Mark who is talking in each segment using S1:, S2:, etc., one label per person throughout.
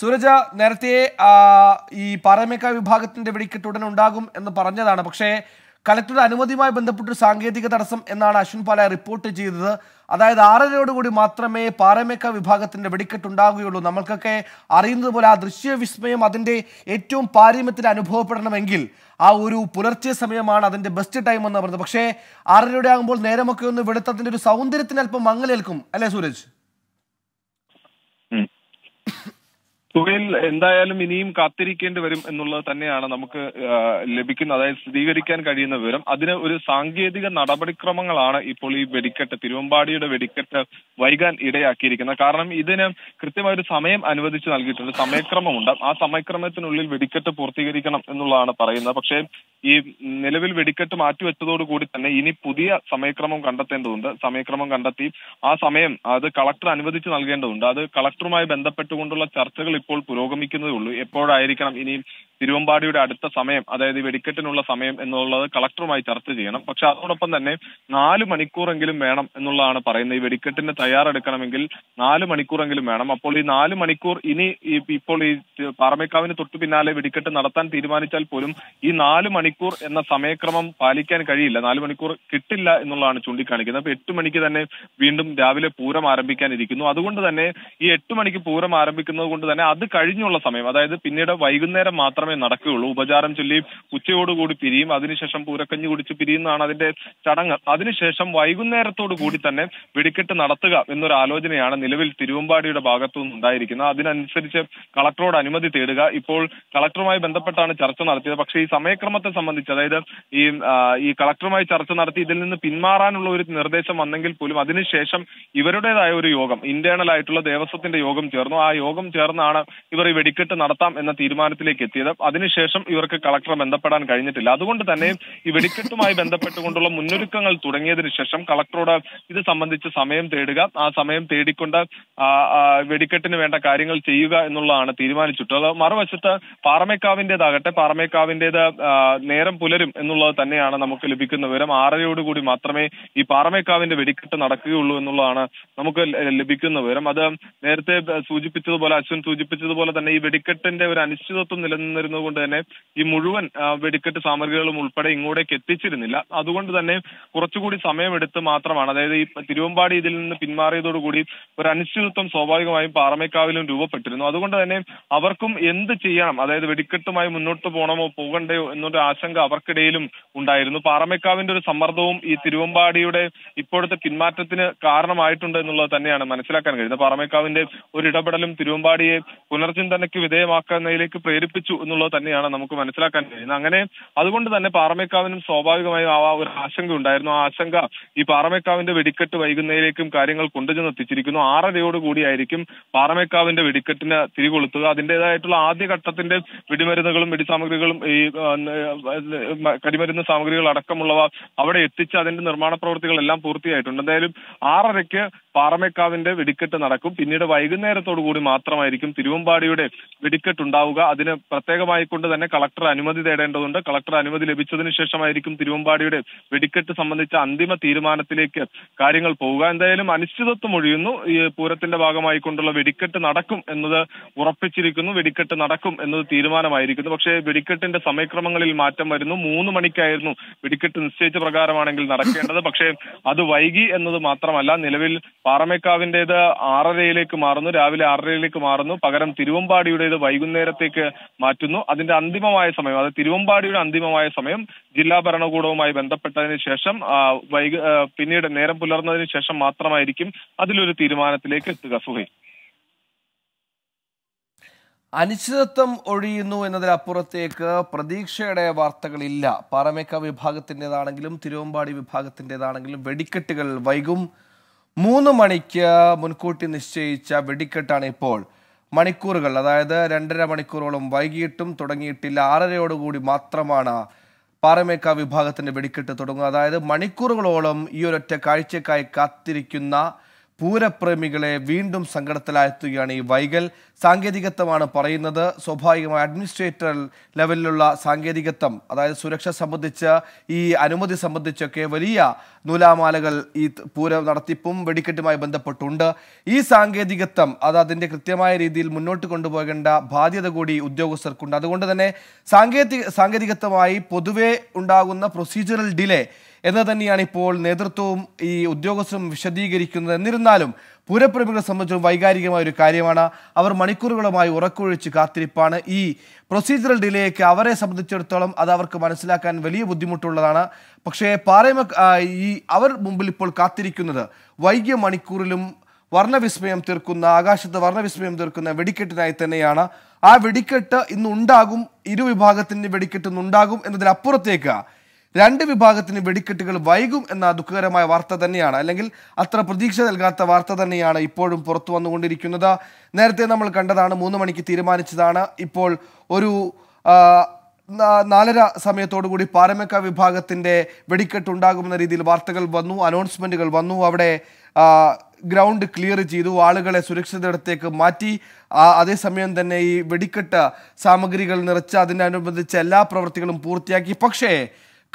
S1: സൂരജ നേരത്തെ ഈ പാറമേക്ക വിഭാഗത്തിന്റെ വെടിക്കെട്ട് ഉടൻ ഉണ്ടാകും എന്ന് പറഞ്ഞതാണ് പക്ഷേ കളക്ടറുടെ അനുമതിയുമായി ബന്ധപ്പെട്ട സാങ്കേതിക തടസ്സം എന്നാണ് അശ്വിൻ പാല റിപ്പോർട്ട് ചെയ്തത് അതായത് ആറരയോടുകൂടി മാത്രമേ പാറമേക്ക വിഭാഗത്തിന്റെ വെടിക്കെട്ട് ഉണ്ടാകുകയുള്ളൂ നമ്മൾക്കൊക്കെ അറിയുന്നത് പോലെ ആ ദൃശ്യവിസ്മയം അതിൻ്റെ ഏറ്റവും പാരിമ്യത്തിൽ അനുഭവപ്പെടണമെങ്കിൽ ആ ഒരു പുലർച്ചെ സമയമാണ് അതിൻ്റെ ബെസ്റ്റ് ടൈം എന്ന് പറഞ്ഞത് പക്ഷേ ആറരയുടെ ആകുമ്പോൾ നേരമൊക്കെ ഒന്ന് വെളുത്തതിൻ്റെ ഒരു സൗന്ദര്യത്തിന് അല്പം മങ്ങലേൽക്കും അല്ലേ സൂരജ്
S2: തുകയിൽ എന്തായാലും ഇനിയും കാത്തിരിക്കേണ്ടി വരും എന്നുള്ളത് തന്നെയാണ് നമുക്ക് ലഭിക്കുന്ന അതായത് സ്ഥിരീകരിക്കാൻ കഴിയുന്ന വിവരം അതിന് ഒരു സാങ്കേതിക നടപടിക്രമങ്ങളാണ് ഇപ്പോൾ ഈ വെടിക്കെട്ട് തിരുവമ്പാടിയുടെ വെടിക്കെട്ട് വൈകാൻ ഇടയാക്കിയിരിക്കുന്നത് കാരണം ഇതിന് കൃത്യമായ ഒരു സമയം അനുവദിച്ച് നൽകിയിട്ടുണ്ട് സമയക്രമമുണ്ട് ആ സമയക്രമത്തിനുള്ളിൽ വെടിക്കെട്ട് പൂർത്തീകരിക്കണം എന്നുള്ളതാണ് പറയുന്നത് പക്ഷേ ഈ നിലവിൽ വെടിക്കെട്ട് മാറ്റിവെച്ചതോടുകൂടി തന്നെ ഇനി പുതിയ സമയക്രമം കണ്ടെത്തേണ്ടതുണ്ട് സമയക്രമം കണ്ടെത്തി ആ സമയം അത് കളക്ടർ അനുവദിച്ച് നൽകേണ്ടതുണ്ട് അത് കളക്ടറുമായി ബന്ധപ്പെട്ടുകൊണ്ടുള്ള ചർച്ചകൾ ഇപ്പോൾ പുരോഗമിക്കുന്നതേ ഉള്ളൂ എപ്പോഴായിരിക്കണം ഇനി തിരുവമ്പാടിയുടെ അടുത്ത സമയം അതായത് വെടിക്കെട്ടിനുള്ള സമയം എന്നുള്ളത് കളക്ടറുമായി ചർച്ച ചെയ്യണം പക്ഷെ അതോടൊപ്പം തന്നെ നാല് മണിക്കൂറെങ്കിലും വേണം എന്നുള്ളതാണ് പറയുന്നത് ഈ വെടിക്കെട്ടിന് തയ്യാറെടുക്കണമെങ്കിൽ നാല് മണിക്കൂറെങ്കിലും വേണം അപ്പോൾ ഈ നാല് മണിക്കൂർ ഇനി ഇപ്പോൾ ഈ പാറമേക്കാവിന് തൊട്ടു പിന്നാലെ വെടിക്കെട്ട് നടത്താൻ തീരുമാനിച്ചാൽ പോലും ഈ നാല് മണിക്കൂർ എന്ന സമയക്രമം പാലിക്കാൻ കഴിയില്ല നാല് മണിക്കൂർ കിട്ടില്ല എന്നുള്ളതാണ് ചൂണ്ടിക്കാണിക്കുന്നത് അപ്പൊ എട്ട് മണിക്ക് തന്നെ വീണ്ടും രാവിലെ പൂരം ആരംഭിക്കാനിരിക്കുന്നു അതുകൊണ്ട് തന്നെ ഈ എട്ട് മണിക്ക് പൂരം ആരംഭിക്കുന്നത് കൊണ്ട് തന്നെ അത് കഴിഞ്ഞുള്ള സമയം അതായത് പിന്നീട് വൈകുന്നേരം മാത്രമേ നടക്കുകയുള്ളൂ ഉപചാരം ചൊല്ലി ഉച്ചയോടുകൂടി പിരിയും അതിനുശേഷം പൂരക്കഞ്ഞി കുടിച്ച് പിരിയുന്നതാണ് അതിന്റെ ചടങ്ങ് അതിനുശേഷം വൈകുന്നേരത്തോടു കൂടി തന്നെ വെടിക്കെട്ട് നടത്തുക എന്നൊരു ആലോചനയാണ് നിലവിൽ തിരുവമ്പാടിയുടെ ഭാഗത്തു നിന്നുണ്ടായിരിക്കുന്നത് അതിനനുസരിച്ച് കളക്ടറോട് അനുമതി തേടുക ഇപ്പോൾ കളക്ടറുമായി ബന്ധപ്പെട്ടാണ് ചർച്ച നടത്തിയത് പക്ഷേ ഈ സമയക്രമത്തെ സംബന്ധിച്ച് അതായത് ഈ ഈ കളക്ടറുമായി ചർച്ച നടത്തി ഇതിൽ നിന്ന് പിന്മാറാനുള്ള ഒരു നിർദ്ദേശം വന്നെങ്കിൽ പോലും അതിനുശേഷം ഇവരുടേതായ ഒരു യോഗം ഇന്റേണൽ ആയിട്ടുള്ള ദേവസ്വത്തിന്റെ യോഗം ചേർന്നു ആ യോഗം ചേർന്നാണ് ഇവർ ഈ വെടിക്കെട്ട് നടത്താം എന്ന തീരുമാനത്തിലേക്ക് എത്തിയത് അതിനുശേഷം ഇവർക്ക് കളക്ടർ ബന്ധപ്പെടാൻ കഴിഞ്ഞിട്ടില്ല അതുകൊണ്ട് തന്നെ ഈ വെടിക്കെട്ടുമായി ബന്ധപ്പെട്ടുകൊണ്ടുള്ള മുന്നൊരുക്കങ്ങൾ തുടങ്ങിയതിനു ശേഷം കളക്ടറോട് ഇത് സംബന്ധിച്ച് സമയം തേടുക ആ സമയം തേടിക്കൊണ്ട് വെടിക്കെട്ടിന് വേണ്ട കാര്യങ്ങൾ ചെയ്യുക എന്നുള്ളതാണ് തീരുമാനിച്ചിട്ടുള്ളത് മറുവശത്ത് പാറമേക്കാവിന്റേതാകട്ടെ പാറമേക്കാവിന്റേത് നേരം പുലരും എന്നുള്ളത് തന്നെയാണ് നമുക്ക് ലഭിക്കുന്ന വിവരം ആറരയോടുകൂടി മാത്രമേ ഈ പാറമേക്കാവിന്റെ വെടിക്കെട്ട് നടക്കുകയുള്ളൂ എന്നുള്ളതാണ് നമുക്ക് ലഭിക്കുന്ന വിവരം അത് നേരത്തെ സൂചിപ്പിച്ചതുപോലെ അശ്വൻ സൂചി സൂചിപ്പിച്ചതുപോലെ തന്നെ ഈ വെടിക്കെട്ടിന്റെ ഒരു അനിശ്ചിതത്വം നിലനിന്നിരുന്നത് കൊണ്ട് തന്നെ ഈ മുഴുവൻ വെടിക്കെട്ട് സാമഗ്രികളും ഉൾപ്പെടെ ഇങ്ങോട്ടേക്ക് എത്തിച്ചിരുന്നില്ല അതുകൊണ്ട് തന്നെ കുറച്ചുകൂടി സമയമെടുത്ത് മാത്രമാണ് അതായത് ഈ തിരുവമ്പാടി ഇതിൽ നിന്ന് പിന്മാറിയതോടുകൂടി ഒരു അനിശ്ചിതത്വം സ്വാഭാവികമായും പാറമേക്കാവിലും രൂപപ്പെട്ടിരുന്നു അതുകൊണ്ട് തന്നെ അവർക്കും എന്ത് ചെയ്യണം അതായത് വെടിക്കെട്ടുമായി മുന്നോട്ട് പോകണമോ പോകണ്ടയോ എന്നൊരു ആശങ്ക അവർക്കിടയിലും ഉണ്ടായിരുന്നു പാറമേക്കാവിന്റെ ഒരു സമ്മർദ്ദവും ഈ തിരുവമ്പാടിയുടെ ഇപ്പോഴത്തെ പിന്മാറ്റത്തിന് കാരണമായിട്ടുണ്ട് എന്നുള്ളത് തന്നെയാണ് മനസ്സിലാക്കാൻ കഴിയുന്നത് പാറമേക്കാവിന്റെ ഒരു ഇടപെടലും തിരുവമ്പാടിയെ പുനർചിന്തനയ്ക്ക് വിധേയമാക്കുന്നതിലേക്ക് പ്രേരിപ്പിച്ചു എന്നുള്ളത് തന്നെയാണ് നമുക്ക് മനസ്സിലാക്കാൻ കഴിയുന്നത് അങ്ങനെ അതുകൊണ്ട് തന്നെ പാറമേക്കാവിനും സ്വാഭാവികമായും ആ ഒരു ആശങ്ക ഉണ്ടായിരുന്നു ആ ആശങ്ക ഈ പാറമേക്കാവിന്റെ വെടിക്കെട്ട് വൈകുന്നതിലേക്കും കാര്യങ്ങൾ കൊണ്ടുചെന്ന് എത്തിച്ചിരിക്കുന്നു ആറരയോട് കൂടിയായിരിക്കും പാറമേക്കാവിന്റെ വെടിക്കെട്ടിന് തിരികൊളുത്തുക അതിന്റേതായിട്ടുള്ള ആദ്യഘട്ടത്തിന്റെ വെടിമരുന്നുകളും വെടിസാമഗ്രികളും ഈ കരിമരുന്ന് സാമഗ്രികൾ അടക്കമുള്ളവ അവിടെ എത്തിച്ച് അതിന്റെ നിർമ്മാണ എല്ലാം പൂർത്തിയായിട്ടുണ്ട് എന്തായാലും ആറരയ്ക്ക് പാറമേക്കാവിന്റെ വെടിക്കെട്ട് നടക്കും പിന്നീട് വൈകുന്നേരത്തോടു കൂടി മാത്രമായിരിക്കും തിരുവമ്പാടിയുടെ വെടിക്കെട്ടുണ്ടാവുക അതിന് പ്രത്യേകമായി കൊണ്ട് തന്നെ കളക്ടർ അനുമതി തേടേണ്ടതുണ്ട് കളക്ടർ അനുമതി ലഭിച്ചതിനു ശേഷമായിരിക്കും തിരുവമ്പാടിയുടെ വെടിക്കെട്ട് സംബന്ധിച്ച അന്തിമ തീരുമാനത്തിലേക്ക് കാര്യങ്ങൾ പോവുക എന്തായാലും അനിശ്ചിതത്വം ഒഴിയുന്നു ഈ പൂരത്തിന്റെ ഭാഗമായി കൊണ്ടുള്ള വെടിക്കെട്ട് നടക്കും എന്നത് ഉറപ്പിച്ചിരിക്കുന്നു വെടിക്കെട്ട് നടക്കും എന്നത് തീരുമാനമായിരിക്കുന്നു പക്ഷേ വെടിക്കെട്ടിന്റെ സമയക്രമങ്ങളിൽ മാറ്റം വരുന്നു മൂന്ന് മണിക്കായിരുന്നു വെടിക്കെട്ട് നിശ്ചയിച്ച പ്രകാരമാണെങ്കിൽ നടക്കേണ്ടത് പക്ഷേ അത് വൈകി എന്നത് മാത്രമല്ല നിലവിൽ പാറമേക്കാവിന്റേത് ആറരയിലേക്ക് മാറുന്നു രാവിലെ ആറരയിലേക്ക് മാറുന്നു പകൽ നഗരം തിരുവമ്പാടിയുടേത് വൈകുന്നേരത്തേക്ക് മാറ്റുന്നു അതിന്റെ അന്തിമമായ സമയം അത് തിരുവമ്പാടിയുടെ അന്തിമമായ സമയം ജില്ലാ ഭരണകൂടവുമായി ബന്ധപ്പെട്ടതിന് ശേഷം വൈകു പിന്നീട് നേരം പുലർന്നതിന് ശേഷം മാത്രമായിരിക്കും അതിലൊരു തീരുമാനത്തിലേക്ക് എത്തുക സുഹൈ
S1: അനിശ്ചിതത്വം ഒഴിയുന്നു എന്നതിലപ്പുറത്തേക്ക് പ്രതീക്ഷയുടെ വാർത്തകളില്ല പാറമേക്ക വിഭാഗത്തിൻ്റെതാണെങ്കിലും തിരുവമ്പാടി വിഭാഗത്തിൻ്റെതാണെങ്കിലും വെടിക്കെട്ടുകൾ വൈകും മൂന്ന് മണിക്ക് മുൻകൂട്ടി നിശ്ചയിച്ച വെടിക്കെട്ടാണ് ഇപ്പോൾ മണിക്കൂറുകൾ അതായത് രണ്ടര മണിക്കൂറോളം വൈകിട്ടും തുടങ്ങിയിട്ടില്ല ആറരയോടുകൂടി മാത്രമാണ് പാറമേക്ക വിഭാഗത്തിൻ്റെ വെടിക്കെട്ട് തുടങ്ങുക അതായത് മണിക്കൂറുകളോളം ഈ ഒരൊറ്റ കാഴ്ചക്കായി കാത്തിരിക്കുന്ന പൂരപ്രേമികളെ വീണ്ടും സങ്കടത്തിലാഴ്ത്തുകയാണ് ഈ വൈകൽ സാങ്കേതികത്വമാണ് പറയുന്നത് സ്വാഭാവികമായി അഡ്മിനിസ്ട്രേറ്റർ ലെവലിലുള്ള സാങ്കേതികത്വം അതായത് സുരക്ഷ സംബന്ധിച്ച് ഈ അനുമതി സംബന്ധിച്ചൊക്കെ വലിയ നൂലാമാലകൾ ഈ പൂര നടത്തിപ്പും വെടിക്കെട്ടുമായി ബന്ധപ്പെട്ടുണ്ട് ഈ സാങ്കേതികത്വം അത് അതിൻ്റെ കൃത്യമായ രീതിയിൽ മുന്നോട്ട് കൊണ്ടുപോകേണ്ട ബാധ്യത കൂടി ഉദ്യോഗസ്ഥർക്കുണ്ട് അതുകൊണ്ട് തന്നെ സാങ്കേതിക സാങ്കേതികത്വമായി പൊതുവെ ഉണ്ടാകുന്ന പ്രൊസീജിയറൽ ഡിലേ എന്ന് തന്നെയാണ് ഇപ്പോൾ നേതൃത്വവും ഈ ഉദ്യോഗസ്ഥരും വിശദീകരിക്കുന്നത് എന്നിരുന്നാലും പൂരപ്രേമികളെ സംബന്ധിച്ചും വൈകാരികമായ ഒരു കാര്യമാണ് അവർ മണിക്കൂറുകളുമായി ഉറക്കൊഴിച്ച് കാത്തിരിപ്പാണ് ഈ പ്രൊസീജിയറൽ ഡിലേക്ക് അവരെ സംബന്ധിച്ചിടത്തോളം അത് അവർക്ക് മനസ്സിലാക്കാൻ വലിയ ബുദ്ധിമുട്ടുള്ളതാണ് പക്ഷേ പാറയമ ഈ അവർ മുമ്പിൽ ഇപ്പോൾ കാത്തിരിക്കുന്നത് വൈകിയ മണിക്കൂറിലും വർണ്ണവിസ്മയം തീർക്കുന്ന ആകാശത്ത് വർണ്ണവിസ്മയം തീർക്കുന്ന വെടിക്കെട്ടിനായി തന്നെയാണ് ആ വെടിക്കെട്ട് ഇന്നുണ്ടാകും ഇരുവിഭാഗത്തിൻ്റെ വെടിക്കെട്ട് ഇന്നുണ്ടാകും എന്നതിനപ്പുറത്തേക്ക് രണ്ട് വിഭാഗത്തിന് വെടിക്കെട്ടുകൾ വൈകും എന്ന ദുഃഖകരമായ വാർത്ത തന്നെയാണ് അല്ലെങ്കിൽ അത്ര പ്രതീക്ഷ നൽകാത്ത വാർത്ത തന്നെയാണ് ഇപ്പോഴും പുറത്തു വന്നുകൊണ്ടിരിക്കുന്നത് നേരത്തെ നമ്മൾ കണ്ടതാണ് മൂന്ന് മണിക്ക് തീരുമാനിച്ചതാണ് ഇപ്പോൾ ഒരു നാലര സമയത്തോടുകൂടി പാരമക്ക വിഭാഗത്തിൻ്റെ വെടിക്കെട്ടുണ്ടാകുമെന്ന രീതിയിൽ വാർത്തകൾ വന്നു അനൗൺസ്മെൻറ്റുകൾ വന്നു അവിടെ ഗ്രൗണ്ട് ക്ലിയർ ചെയ്തു ആളുകളെ സുരക്ഷിതയിടത്തേക്ക് മാറ്റി അതേസമയം തന്നെ ഈ വെടിക്കെട്ട് സാമഗ്രികൾ നിറച്ച് അതിനനുബന്ധിച്ച് എല്ലാ പ്രവൃത്തികളും പൂർത്തിയാക്കി പക്ഷേ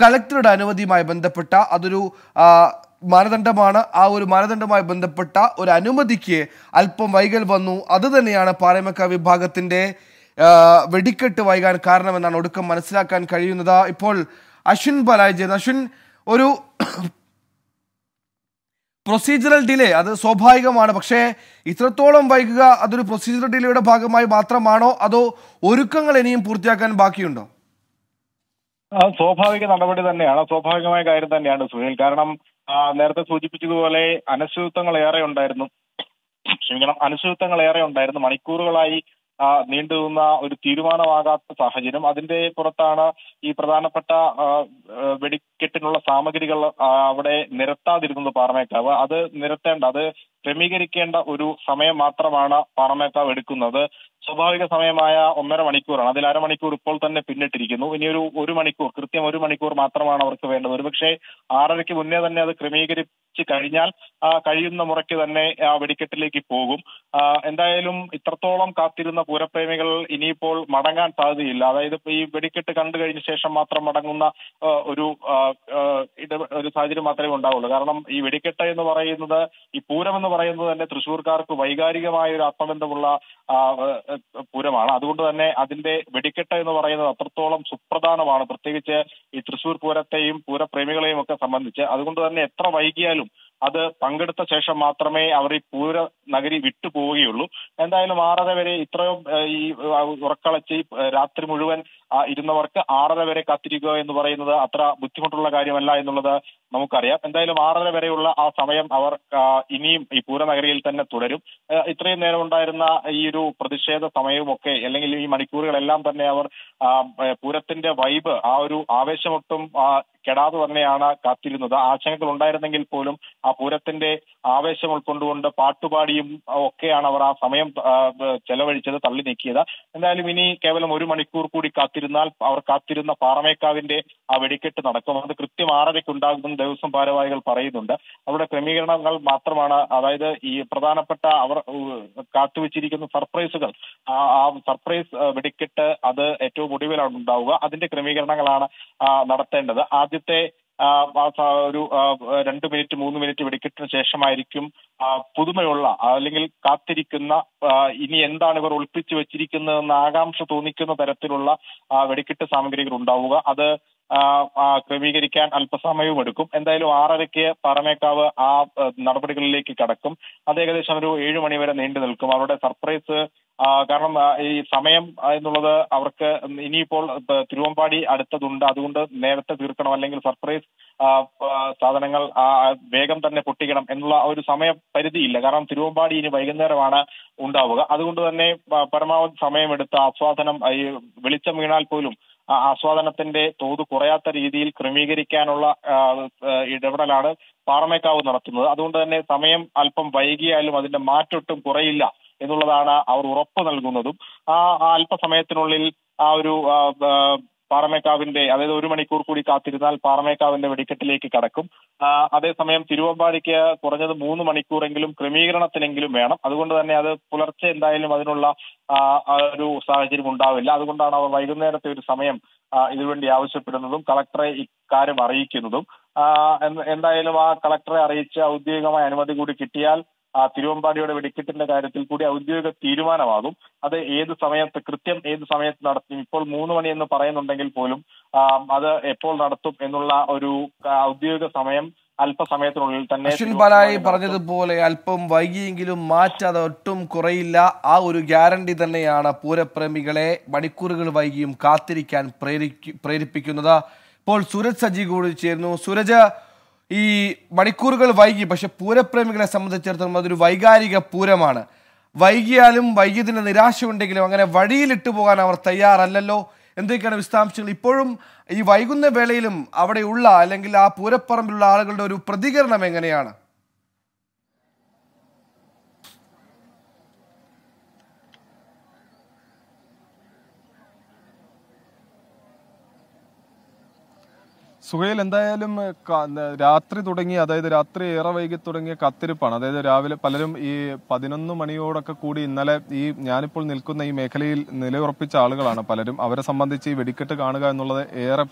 S1: കളക്ടറുടെ അനുമതിയുമായി ബന്ധപ്പെട്ട അതൊരു മാനദണ്ഡമാണ് ആ ഒരു മാനദണ്ഡവുമായി ബന്ധപ്പെട്ട ഒരു അനുമതിക്ക് അല്പം വൈകൽ വന്നു അത് തന്നെയാണ് പാറമക്ക വിഭാഗത്തിൻ്റെ വെടിക്കെട്ട് വൈകാൻ കാരണമെന്നാണ് ഒടുക്കം മനസ്സിലാക്കാൻ കഴിയുന്നത് ഇപ്പോൾ അശ്വിൻ പലാജ് അശ്വിൻ ഒരു പ്രൊസീജറൽ ഡിലേ അത് സ്വാഭാവികമാണ് പക്ഷേ ഇത്രത്തോളം വൈകുക അതൊരു പ്രൊസീജറൽ ഡിലേയുടെ ഭാഗമായി മാത്രമാണോ അതോ ഒരുക്കങ്ങൾ ഇനിയും പൂർത്തിയാക്കാൻ ബാക്കിയുണ്ടോ
S3: അത് സ്വാഭാവിക നടപടി തന്നെയാണ് സ്വാഭാവികമായ കാര്യം തന്നെയാണ് സുനിൽ കാരണം നേരത്തെ സൂചിപ്പിച്ചതുപോലെ അനശ്ചിതത്വങ്ങൾ ഏറെ ഉണ്ടായിരുന്നു ക്ഷമിക്കണം അനശ്ചിതത്വങ്ങൾ ഏറെ ഉണ്ടായിരുന്നു മണിക്കൂറുകളായി നീണ്ടുവന്ന ഒരു തീരുമാനമാകാത്ത സാഹചര്യം അതിന്റെ പുറത്താണ് ഈ പ്രധാനപ്പെട്ട വെടിക്കെട്ടിനുള്ള സാമഗ്രികൾ അവിടെ നിരത്താതിരുന്നത് പാറമേക്കാവ് അത് നിരത്തേണ്ട അത് ക്രമീകരിക്കേണ്ട ഒരു സമയം മാത്രമാണ് പാറമേക്കാവ് എടുക്കുന്നത് സ്വാഭാവിക സമയമായ ഒന്നര മണിക്കൂറാണ് അതിൽ അരമണിക്കൂർ ഇപ്പോൾ തന്നെ പിന്നിട്ടിരിക്കുന്നു ഇനി ഒരു ഒരു മണിക്കൂർ കൃത്യം ഒരു മണിക്കൂർ മാത്രമാണ് അവർക്ക് വേണ്ടത് ഒരുപക്ഷെ ആറരയ്ക്ക് മുന്നേ തന്നെ അത് ക്രമീകരിച്ച് കഴിഞ്ഞാൽ കഴിയുന്ന മുറയ്ക്ക് തന്നെ ആ വെടിക്കെട്ടിലേക്ക് പോകും എന്തായാലും ഇത്രത്തോളം കാത്തിരുന്ന പൂരപ്രേമികൾ ഇനിയിപ്പോൾ മടങ്ങാൻ സാധ്യതയില്ല അതായത് ഈ വെടിക്കെട്ട് കണ്ടു കഴിഞ്ഞ ശേഷം മാത്രം മടങ്ങുന്ന ഒരു ഒരു സാഹചര്യം മാത്രമേ ഉണ്ടാവുള്ളൂ കാരണം ഈ വെടിക്കെട്ട് എന്ന് പറയുന്നത് ഈ പൂരം എന്ന് പറയുന്നത് തന്നെ തൃശൂർക്കാർക്ക് വൈകാരികമായ ഒരു ആത്മബന്ധമുള്ള പൂരമാണ് അതുകൊണ്ട് തന്നെ അതിന്റെ വെടിക്കെട്ട് എന്ന് പറയുന്നത് അത്രത്തോളം സുപ്രധാനമാണ് പ്രത്യേകിച്ച് ഈ തൃശൂർ പൂരത്തെയും പൂരപ്രേമികളെയും ഒക്കെ സംബന്ധിച്ച് അതുകൊണ്ട് തന്നെ എത്ര വൈകിയാലും അത് പങ്കെടുത്ത ശേഷം മാത്രമേ അവർ ഈ പൂര നഗരി വിട്ടുപോവുകയുള്ളൂ എന്തായാലും ആറര വരെ ഇത്രയും ഈ ഉറക്കളച്ച് രാത്രി മുഴുവൻ ഇരുന്നവർക്ക് ആറര വരെ കാത്തിരിക്കുക എന്ന് പറയുന്നത് അത്ര ബുദ്ധിമുട്ടുള്ള കാര്യമല്ല എന്നുള്ളത് നമുക്കറിയാം എന്തായാലും ആറര വരെയുള്ള ആ സമയം അവർ ഇനിയും ഈ പൂരനഗരിയിൽ തന്നെ തുടരും ഇത്രയും നേരം ഉണ്ടായിരുന്ന ഈ ഒരു പ്രതിഷേധ സമയവുമൊക്കെ അല്ലെങ്കിൽ ഈ മണിക്കൂറുകളെല്ലാം തന്നെ അവർ പൂരത്തിന്റെ വൈബ് ആ ഒരു ആവേശമൊട്ടും കെടാതെ തന്നെയാണ് കാത്തിരുന്നത് ആശങ്കകൾ ഉണ്ടായിരുന്നെങ്കിൽ പോലും ആ പൂരത്തിന്റെ ആവേശം ഉൾക്കൊണ്ടുകൊണ്ട് പാട്ടുപാടിയും ഒക്കെയാണ് അവർ ആ സമയം ചെലവഴിച്ചത് തള്ളി നീക്കിയത് എന്തായാലും ഇനി കേവലം ഒരു മണിക്കൂർ കൂടി കാത്തിരുന്നാൽ അവർ കാത്തിരുന്ന പാറമേക്കാവിന്റെ ആ വെടിക്കെട്ട് നടക്കും അത് കൃത്യം ആറരയ്ക്ക് ഉണ്ടാകുമെന്ന് ദേവസ്വം ഭാരവാഹികൾ പറയുന്നുണ്ട് അവരുടെ ക്രമീകരണങ്ങൾ മാത്രമാണ് അതായത് ഈ പ്രധാനപ്പെട്ട അവർ കാത്തുവച്ചിരിക്കുന്ന സർപ്രൈസുകൾ ആ സർപ്രൈസ് വെടിക്കെട്ട് അത് ഏറ്റവും ഒടുവിലാണ് ഉണ്ടാവുക അതിന്റെ ക്രമീകരണങ്ങളാണ് നടത്തേണ്ടത് ആദ്യത്തെ ഒരു രണ്ട് മിനിറ്റ് മൂന്ന് മിനിറ്റ് വെടിക്കെട്ടിന് ശേഷമായിരിക്കും പുതുമയുള്ള അല്ലെങ്കിൽ കാത്തിരിക്കുന്ന ഇനി എന്താണ് ഇവർ ഒളിപ്പിച്ചു വെച്ചിരിക്കുന്നതെന്ന് ആകാംക്ഷ തോന്നിക്കുന്ന തരത്തിലുള്ള വെടിക്കെട്ട് സാമഗ്രികൾ ഉണ്ടാവുക അത് ക്രമീകരിക്കാൻ അല്പസമയവും എടുക്കും എന്തായാലും ആറരയ്ക്ക് പറമേക്കാവ് ആ നടപടികളിലേക്ക് കടക്കും അത് ഏകദേശം ഒരു ഏഴ് മണി വരെ നീണ്ടു നിൽക്കും അവരുടെ സർപ്രൈസ് കാരണം ഈ സമയം എന്നുള്ളത് അവർക്ക് ഇനിയിപ്പോൾ തിരുവമ്പാടി അടുത്തതുണ്ട് അതുകൊണ്ട് നേരത്തെ തീർക്കണം അല്ലെങ്കിൽ സർപ്രൈസ് സാധനങ്ങൾ വേഗം തന്നെ പൊട്ടിക്കണം എന്നുള്ള ഒരു സമയ പരിധിയില്ല കാരണം തിരുവമ്പാടി ഇനി വൈകുന്നേരമാണ് ഉണ്ടാവുക അതുകൊണ്ട് തന്നെ പരമാവധി സമയമെടുത്ത് ആസ്വാദനം ഈ വെളിച്ചം വീണാൽ പോലും ആസ്വാദനത്തിന്റെ തോത് കുറയാത്ത രീതിയിൽ ക്രമീകരിക്കാനുള്ള ഇടപെടലാണ് പാറമേക്കാവ് നടത്തുന്നത് അതുകൊണ്ട് തന്നെ സമയം അല്പം വൈകിയാലും അതിന്റെ മാറ്റൊട്ടും കുറയില്ല എന്നുള്ളതാണ് അവർ ഉറപ്പ് നൽകുന്നതും ആ അല്പസമയത്തിനുള്ളിൽ ആ ഒരു പാറമേക്കാവിന്റെ അതായത് ഒരു മണിക്കൂർ കൂടി കാത്തിരുന്നാൽ പാറമേക്കാവിന്റെ വെടിക്കെട്ടിലേക്ക് കടക്കും അതേസമയം തിരുവമ്പാടിക്ക് കുറഞ്ഞത് മൂന്ന് മണിക്കൂറെങ്കിലും ക്രമീകരണത്തിനെങ്കിലും വേണം അതുകൊണ്ട് തന്നെ അത് പുലർച്ചെ എന്തായാലും അതിനുള്ള ഒരു സാഹചര്യം ഉണ്ടാവില്ല അതുകൊണ്ടാണ് അവർ വൈകുന്നേരത്തെ ഒരു സമയം ഇതിനുവേണ്ടി ആവശ്യപ്പെടുന്നതും കളക്ടറെ ഇക്കാര്യം അറിയിക്കുന്നതും എന്തായാലും ആ കളക്ടറെ അറിയിച്ച് ഔദ്യോഗികമായ അനുമതി കൂടി കിട്ടിയാൽ ആ തിരുവമ്പാടിയുടെ വെടിക്കെട്ടിന്റെ കാര്യത്തിൽ കൂടി ഔദ്യോഗിക തീരുമാനമാകും അത് ഏത് സമയത്ത് കൃത്യം ഏത് സമയത്ത് നടത്തും ഇപ്പോൾ മൂന്ന് മണി എന്ന് പറയുന്നുണ്ടെങ്കിൽ പോലും അത് എപ്പോൾ നടത്തും എന്നുള്ള ഒരു ഔദ്യോഗിക സമയം അല്പസമയത്തിനുള്ളിൽ തന്നെ അശ്വിൻ
S1: പറഞ്ഞതുപോലെ അല്പം വൈകിയെങ്കിലും മാറ്റത് ഒട്ടും കുറയില്ല ആ ഒരു ഗ്യാരണ്ടി തന്നെയാണ് പൂരപ്രേമികളെ മണിക്കൂറുകൾ വൈകിയും കാത്തിരിക്കാൻ പ്രേരിപ്പിക്കുന്നത് ഇപ്പോൾ സൂരജ് സജി കൂടി ചേരുന്നു സൂരജ് ഈ മണിക്കൂറുകൾ വൈകി പക്ഷെ പൂരപ്രേമികളെ സംബന്ധിച്ചിടത്തോളം അതൊരു വൈകാരിക പൂരമാണ് വൈകിയാലും വൈകിയതിന് ഉണ്ടെങ്കിലും അങ്ങനെ വഴിയിലിട്ട് പോകാൻ അവർ തയ്യാറല്ലല്ലോ എന്തൊക്കെയാണ് വിശദാംശങ്ങൾ ഇപ്പോഴും ഈ വൈകുന്ന വേളയിലും അവിടെയുള്ള അല്ലെങ്കിൽ ആ പൂരപ്പറമ്പിലുള്ള ആളുകളുടെ ഒരു പ്രതികരണം എങ്ങനെയാണ്
S4: സുഹൈൽ എന്തായാലും രാത്രി തുടങ്ങി അതായത് രാത്രി ഏറെ വൈകി തുടങ്ങിയ കത്തിരിപ്പാണ് അതായത് രാവിലെ പലരും ഈ പതിനൊന്ന് മണിയോടൊക്കെ കൂടി ഇന്നലെ ഈ ഞാനിപ്പോൾ നിൽക്കുന്ന ഈ മേഖലയിൽ നിലയുറപ്പിച്ച ആളുകളാണ് പലരും അവരെ സംബന്ധിച്ച് ഈ വെടിക്കെട്ട് കാണുക എന്നുള്ളത് ഏറെ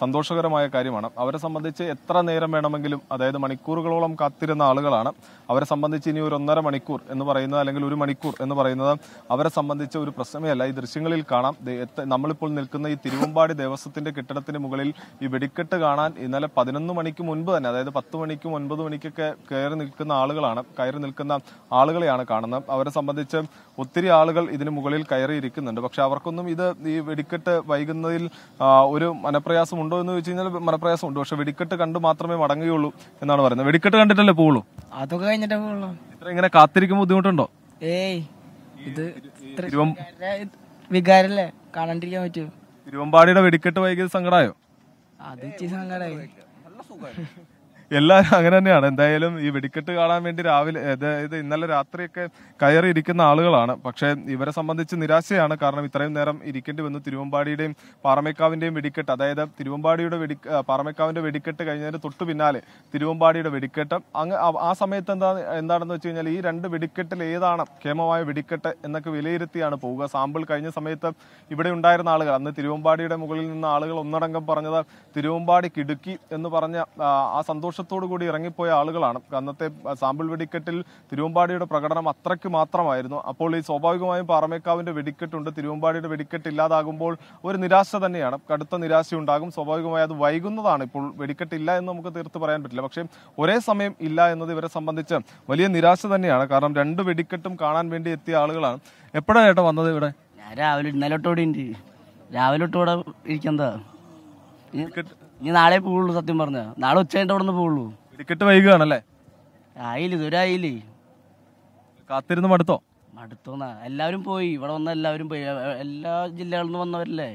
S4: സന്തോഷകരമായ കാര്യമാണ് അവരെ സംബന്ധിച്ച് എത്ര നേരം വേണമെങ്കിലും അതായത് മണിക്കൂറുകളോളം കാത്തിരുന്ന ആളുകളാണ് അവരെ സംബന്ധിച്ച് ഇനി ഒരു ഒന്നര മണിക്കൂർ എന്ന് പറയുന്നത് അല്ലെങ്കിൽ ഒരു മണിക്കൂർ എന്ന് പറയുന്നത് അവരെ സംബന്ധിച്ച് ഒരു പ്രശ്നമേ അല്ല ഈ ദൃശ്യങ്ങളിൽ കാണാം നമ്മളിപ്പോൾ നിൽക്കുന്ന ഈ തിരുവമ്പാടി ദേവസ്വത്തിന്റെ കെട്ടിടത്തിന് മുകളിൽ ഈ വെടി ടിക്കറ്റ് കാണാൻ ഇന്നലെ പതിനൊന്ന് മണിക്ക് മുൻപ് തന്നെ അതായത് പത്ത് മണിക്കും ഒൻപത് മണിക്കൊക്കെ കയറി നിൽക്കുന്ന ആളുകളാണ് കയറി നിൽക്കുന്ന ആളുകളെയാണ് കാണുന്നത് അവരെ സംബന്ധിച്ച് ഒത്തിരി ആളുകൾ ഇതിന് മുകളിൽ കയറിയിരിക്കുന്നുണ്ട് പക്ഷെ അവർക്കൊന്നും ഇത് ഈ വെടിക്കെട്ട് വൈകുന്നതിൽ ഒരു മനപ്രയാസം ഉണ്ടോ എന്ന് ചോദിച്ചു കഴിഞ്ഞാൽ മനപ്രയാസം ഉണ്ട് പക്ഷെ വെടിക്കെട്ട് കണ്ടു മാത്രമേ മടങ്ങുകയുള്ളൂ എന്നാണ് പറയുന്നത് വെടിക്കെട്ട് കണ്ടിട്ടല്ലേ പോവുള്ളൂ
S1: അതൊക്കെ കഴിഞ്ഞിട്ടേ പോവുള്ളൂ
S4: ഇത്ര ഇങ്ങനെ കാത്തിരിക്കുമ്പോൾ ബുദ്ധിമുട്ടുണ്ടോ
S1: ഏയ് ഇത് വികാരല്ലേ കാണണ്ടിരിക്കാൻ പറ്റൂ
S4: തിരുവമ്പാടിയുടെ വെടിക്കെട്ട് വൈകിയത് സങ്കടമായോ
S1: അത് നല്ല സങ്കടമായി
S4: എല്ലാവരും അങ്ങനെ തന്നെയാണ് എന്തായാലും ഈ വെടിക്കെട്ട് കാണാൻ വേണ്ടി രാവിലെ അതായത് ഇന്നലെ രാത്രിയൊക്കെ കയറി ഇരിക്കുന്ന ആളുകളാണ് പക്ഷേ ഇവരെ സംബന്ധിച്ച് നിരാശയാണ് കാരണം ഇത്രയും നേരം ഇരിക്കേണ്ടി വന്നു തിരുവമ്പാടിയുടെയും പാറമേക്കാവിൻ്റെയും വെടിക്കെട്ട് അതായത് തിരുവമ്പാടിയുടെ വെടി പാറമേക്കാവിൻ്റെ വെടിക്കെട്ട് കഴിഞ്ഞതിന് തൊട്ട് പിന്നാലെ തിരുവമ്പാടിയുടെ വെടിക്കെട്ട് അങ്ങ് ആ സമയത്ത് എന്താ എന്താണെന്ന് വെച്ച് കഴിഞ്ഞാൽ ഈ രണ്ട് വെടിക്കെട്ടിൽ ഏതാണ് ക്ഷേമമായ വെടിക്കെട്ട് എന്നൊക്കെ വിലയിരുത്തിയാണ് പോവുക സാമ്പിൾ കഴിഞ്ഞ സമയത്ത് ഇവിടെ ഉണ്ടായിരുന്ന ആളുകൾ അന്ന് തിരുവമ്പാടിയുടെ മുകളിൽ നിന്ന് ആളുകൾ ഒന്നടങ്കം പറഞ്ഞത് തിരുവമ്പാടി കിടുക്കി എന്ന് പറഞ്ഞ ആ സന്തോഷ ആവേശത്തോടു കൂടി ഇറങ്ങിപ്പോയ ആളുകളാണ് അന്നത്തെ സാമ്പിൾ വെടിക്കെട്ടിൽ തിരുവമ്പാടിയുടെ പ്രകടനം അത്രയ്ക്ക് മാത്രമായിരുന്നു അപ്പോൾ ഈ സ്വാഭാവികമായും പാറമേക്കാവിന്റെ വെടിക്കെട്ടുണ്ട് തിരുവമ്പാടിയുടെ വെടിക്കെട്ട് ഇല്ലാതാകുമ്പോൾ ഒരു നിരാശ തന്നെയാണ് കടുത്ത നിരാശയുണ്ടാകും സ്വാഭാവികമായി അത് വൈകുന്നതാണ് ഇപ്പോൾ വെടിക്കെട്ടില്ല എന്ന് നമുക്ക് തീർത്ത് പറയാൻ പറ്റില്ല പക്ഷേ ഒരേ സമയം ഇല്ല എന്നത് ഇവരെ സംബന്ധിച്ച് വലിയ നിരാശ തന്നെയാണ് കാരണം രണ്ട് വെടിക്കെട്ടും കാണാൻ വേണ്ടി എത്തിയ ആളുകളാണ് എപ്പോഴാണ് ചേട്ടാ വന്നത് ഇവിടെ
S1: രാവിലെ ഇന്നലെ രാവിലെ തൊട്ട് ഇനി നാളെ പോവുള്ളൂ സത്യം പറഞ്ഞ നാളെ ഉച്ച കഴിഞ്ഞിട്ട് അവിടെ നിന്ന് പോവുള്ളൂ ഇടിക്കെട്ട് വൈകുകയാണല്ലേ ആയില്ലേ ദൂരായില്ലേ കാത്തിരുന്ന് മടുത്തോ മടുത്തോന്നാ എല്ലാവരും പോയി ഇവിടെ വന്ന എല്ലാവരും പോയി എല്ലാ ജില്ലകളിൽ നിന്ന് വന്നവരല്ലേ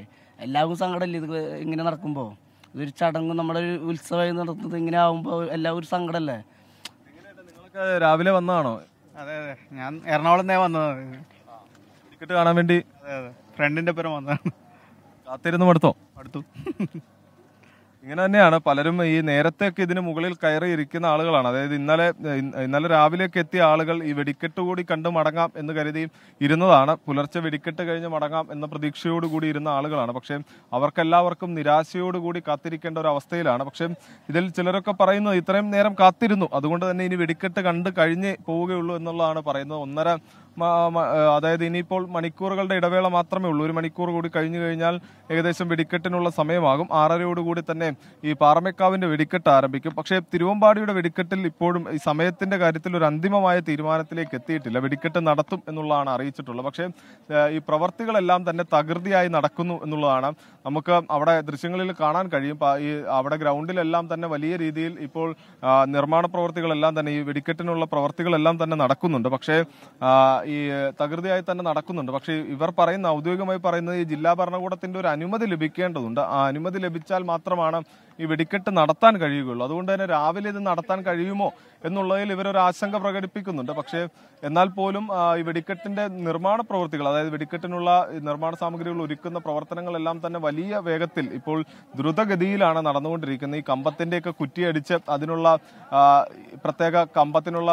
S1: എല്ലാവർക്കും സങ്കടമല്ലേ ഇത് ഇങ്ങനെ നടക്കുമ്പോ ഇതൊരു ചടങ്ങ് നമ്മുടെ ഒരു ഉത്സവമായി നടത്തുന്നത് ഇങ്ങനെ ആവുമ്പോൾ എല്ലാവരും ഒരു സങ്കടമല്ലേ
S4: രാവിലെ വന്നതാണോ അതെ അതെ
S1: ഞാൻ എറണാകുളം വന്നത്
S4: കാണാൻ വേണ്ടി ഫ്രണ്ടിന്റെ പുറം വന്നതാണ് കാത്തിരുന്ന് മടുത്തോ മടുത്തു ഇങ്ങനെ തന്നെയാണ് പലരും ഈ നേരത്തെയൊക്കെ ഇതിന് മുകളിൽ കയറി ഇരിക്കുന്ന ആളുകളാണ് അതായത് ഇന്നലെ ഇന്നലെ രാവിലെയൊക്കെ എത്തിയ ആളുകൾ ഈ വെടിക്കെട്ട് കൂടി കണ്ടു മടങ്ങാം എന്ന് കരുതി ഇരുന്നതാണ് പുലർച്ചെ വെടിക്കെട്ട് കഴിഞ്ഞ് മടങ്ങാം എന്ന പ്രതീക്ഷയോടുകൂടി ഇരുന്ന ആളുകളാണ് പക്ഷേ അവർക്കെല്ലാവർക്കും നിരാശയോടുകൂടി കാത്തിരിക്കേണ്ട ഒരു അവസ്ഥയിലാണ് പക്ഷേ ഇതിൽ ചിലരൊക്കെ പറയുന്നത് ഇത്രയും നേരം കാത്തിരുന്നു അതുകൊണ്ട് തന്നെ ഇനി വെടിക്കെട്ട് കണ്ട് കഴിഞ്ഞ് പോവുകയുള്ളൂ എന്നുള്ളതാണ് പറയുന്നത് ഒന്നര അതായത് ഇനിയിപ്പോൾ മണിക്കൂറുകളുടെ ഇടവേള മാത്രമേ ഉള്ളൂ ഒരു മണിക്കൂർ കൂടി കഴിഞ്ഞു കഴിഞ്ഞാൽ ഏകദേശം വെടിക്കെട്ടിനുള്ള സമയമാകും ആറരയോടുകൂടി തന്നെ ഈ പാറമേക്കാവിന്റെ വെടിക്കെട്ട് ആരംഭിക്കും പക്ഷേ തിരുവമ്പാടിയുടെ വെടിക്കെട്ടിൽ ഇപ്പോഴും ഈ സമയത്തിന്റെ കാര്യത്തിൽ ഒരു അന്തിമമായ തീരുമാനത്തിലേക്ക് എത്തിയിട്ടില്ല വെടിക്കെട്ട് നടത്തും എന്നുള്ളതാണ് അറിയിച്ചിട്ടുള്ളത് പക്ഷേ ഈ പ്രവർത്തികളെല്ലാം തന്നെ തകൃതിയായി നടക്കുന്നു എന്നുള്ളതാണ് നമുക്ക് അവിടെ ദൃശ്യങ്ങളിൽ കാണാൻ കഴിയും ഈ അവിടെ ഗ്രൗണ്ടിലെല്ലാം തന്നെ വലിയ രീതിയിൽ ഇപ്പോൾ നിർമ്മാണ പ്രവർത്തികളെല്ലാം തന്നെ ഈ വെടിക്കെട്ടിനുള്ള പ്രവർത്തികളെല്ലാം തന്നെ നടക്കുന്നുണ്ട് പക്ഷേ ഈ തകൃതിയായി തന്നെ നടക്കുന്നുണ്ട് പക്ഷേ ഇവർ പറയുന്ന ഔദ്യോഗികമായി പറയുന്നത് ഈ ജില്ലാ ഭരണകൂടത്തിന്റെ ഒരു അനുമതി ലഭിക്കേണ്ടതുണ്ട് ആ അനുമതി ലഭിച്ചാൽ മാത്രമാണ് ഈ വെടിക്കെട്ട് നടത്താൻ കഴിയുകയുള്ളൂ അതുകൊണ്ട് തന്നെ രാവിലെ ഇത് നടത്താൻ കഴിയുമോ എന്നുള്ളതിൽ ഇവരൊരു ആശങ്ക പ്രകടിപ്പിക്കുന്നുണ്ട് പക്ഷേ എന്നാൽ പോലും ഈ വെടിക്കെട്ടിന്റെ നിർമ്മാണ പ്രവൃത്തികൾ അതായത് വെടിക്കെട്ടിനുള്ള നിർമ്മാണ സാമഗ്രികൾ ഒരുക്കുന്ന പ്രവർത്തനങ്ങളെല്ലാം തന്നെ വലിയ വേഗത്തിൽ ഇപ്പോൾ ദ്രുതഗതിയിലാണ് നടന്നുകൊണ്ടിരിക്കുന്നത് ഈ കമ്പത്തിന്റെയൊക്കെ കുറ്റിയടിച്ച് അതിനുള്ള പ്രത്യേക കമ്പത്തിനുള്ള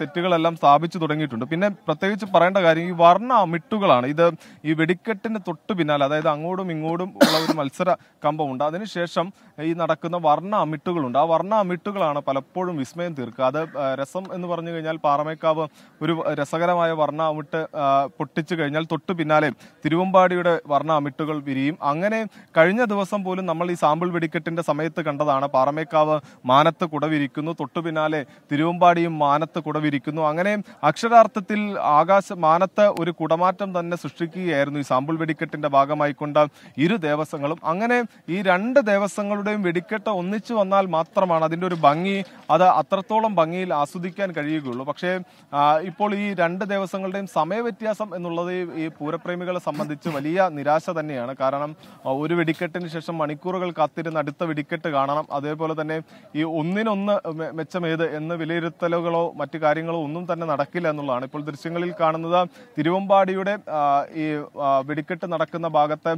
S4: സെറ്റുകളെല്ലാം സ്ഥാപിച്ചു തുടങ്ങിയിട്ടുണ്ട് പിന്നെ പ്രത്യേകിച്ച് പറയേണ്ട കാര്യം ഈ വർണ്ണ അമിട്ടുകളാണ് ഇത് ഈ വെടിക്കെട്ടിന് തൊട്ടു പിന്നാലെ അതായത് അങ്ങോട്ടും ഇങ്ങോട്ടും ഉള്ള ഒരു മത്സര കമ്പമുണ്ട് അതിനുശേഷം ഈ നടക്കുന്ന വർണ്ണ അമിട്ടുകളുണ്ട് ആ വർണ്ണ അമിട്ടുകളാണ് പലപ്പോഴും വിസ്മയം തീർക്കുക അത് രസം എന്ന് പറഞ്ഞു കഴിഞ്ഞാൽ പാറമേക്കാവ് ഒരു രസകരമായ വർണ്ണ അമിട്ട് പൊട്ടിച്ചു കഴിഞ്ഞാൽ തൊട്ട് പിന്നാലെ തിരുവമ്പാടിയുടെ വർണ്ണ അമിട്ടുകൾ വിരിയും അങ്ങനെ കഴിഞ്ഞ ദിവസം പോലും നമ്മൾ ഈ സാമ്പിൾ വെടിക്കെട്ടിന്റെ സമയത്ത് കണ്ടതാണ് പാറമേക്കാവ് മാനത്ത് കുടവിരിക്കുന്നു തൊട്ടു പിന്നാലെ തിരുവമ്പാടിയും മാനത്ത് കുടവിരിക്കുന്നു അങ്ങനെ അക്ഷരാർത്ഥത്തിൽ ആകാശ മാനത്ത് ഒരു കുടമാറ്റം തന്നെ സൃഷ്ടിക്കുകയായിരുന്നു ഈ സാമ്പിൾ വെടിക്കെട്ടിന്റെ ഭാഗമായിക്കൊണ്ട് ഇരു ദേവസ്വങ്ങളും അങ്ങനെ ഈ രണ്ട് ദേവസ്വങ്ങളുടെ ഇത്രയും വെടിക്കെട്ട ഒന്നിച്ചു വന്നാൽ മാത്രമാണ് അതിൻ്റെ ഒരു ഭംഗി അത് അത്രത്തോളം ഭംഗിയിൽ ആസ്വദിക്കാൻ കഴിയുകയുള്ളൂ പക്ഷേ ഇപ്പോൾ ഈ രണ്ട് ദിവസങ്ങളുടെയും സമയവ്യത്യാസം എന്നുള്ളത് ഈ പൂരപ്രേമികളെ സംബന്ധിച്ച് വലിയ നിരാശ തന്നെയാണ് കാരണം ഒരു വെടിക്കെട്ടിന് ശേഷം മണിക്കൂറുകൾ കാത്തിരുന്ന് അടുത്ത വെടിക്കെട്ട് കാണണം അതേപോലെ തന്നെ ഈ ഒന്നിനൊന്ന് മെച്ചമേത് എന്ന് വിലയിരുത്തലുകളോ മറ്റു കാര്യങ്ങളോ ഒന്നും തന്നെ നടക്കില്ല എന്നുള്ളതാണ് ഇപ്പോൾ ദൃശ്യങ്ങളിൽ കാണുന്നത് തിരുവമ്പാടിയുടെ ഈ വെടിക്കെട്ട് നടക്കുന്ന ഭാഗത്തെ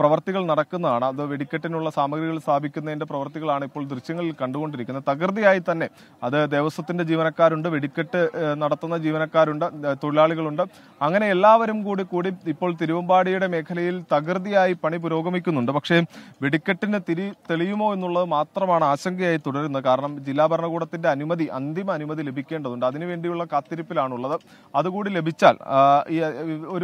S4: പ്രവർത്തികൾ നടക്കുന്നതാണ് അത് വെടിക്കെട്ടിനുള്ള സാമഗ്രികൾ സ്ഥാപിക്കുന്നത് നിർമ്മിക്കുന്നതിന്റെ പ്രവർത്തികളാണ് ഇപ്പോൾ ദൃശ്യങ്ങളിൽ കണ്ടുകൊണ്ടിരിക്കുന്നത് തകൃതിയായി തന്നെ അത് ദേവസ്വത്തിന്റെ ജീവനക്കാരുണ്ട് വെടിക്കെട്ട് നടത്തുന്ന ജീവനക്കാരുണ്ട് തൊഴിലാളികളുണ്ട് അങ്ങനെ എല്ലാവരും കൂടി കൂടി ഇപ്പോൾ തിരുവമ്പാടിയുടെ മേഖലയിൽ തകൃതിയായി പണി പുരോഗമിക്കുന്നുണ്ട് പക്ഷേ വെടിക്കെട്ടിന് തിരി തെളിയുമോ എന്നുള്ളത് മാത്രമാണ് ആശങ്കയായി തുടരുന്നത് കാരണം ജില്ലാ ഭരണകൂടത്തിന്റെ അനുമതി അന്തിമ അനുമതി ലഭിക്കേണ്ടതുണ്ട് അതിനുവേണ്ടിയുള്ള കാത്തിരിപ്പിലാണുള്ളത് അതുകൂടി ലഭിച്ചാൽ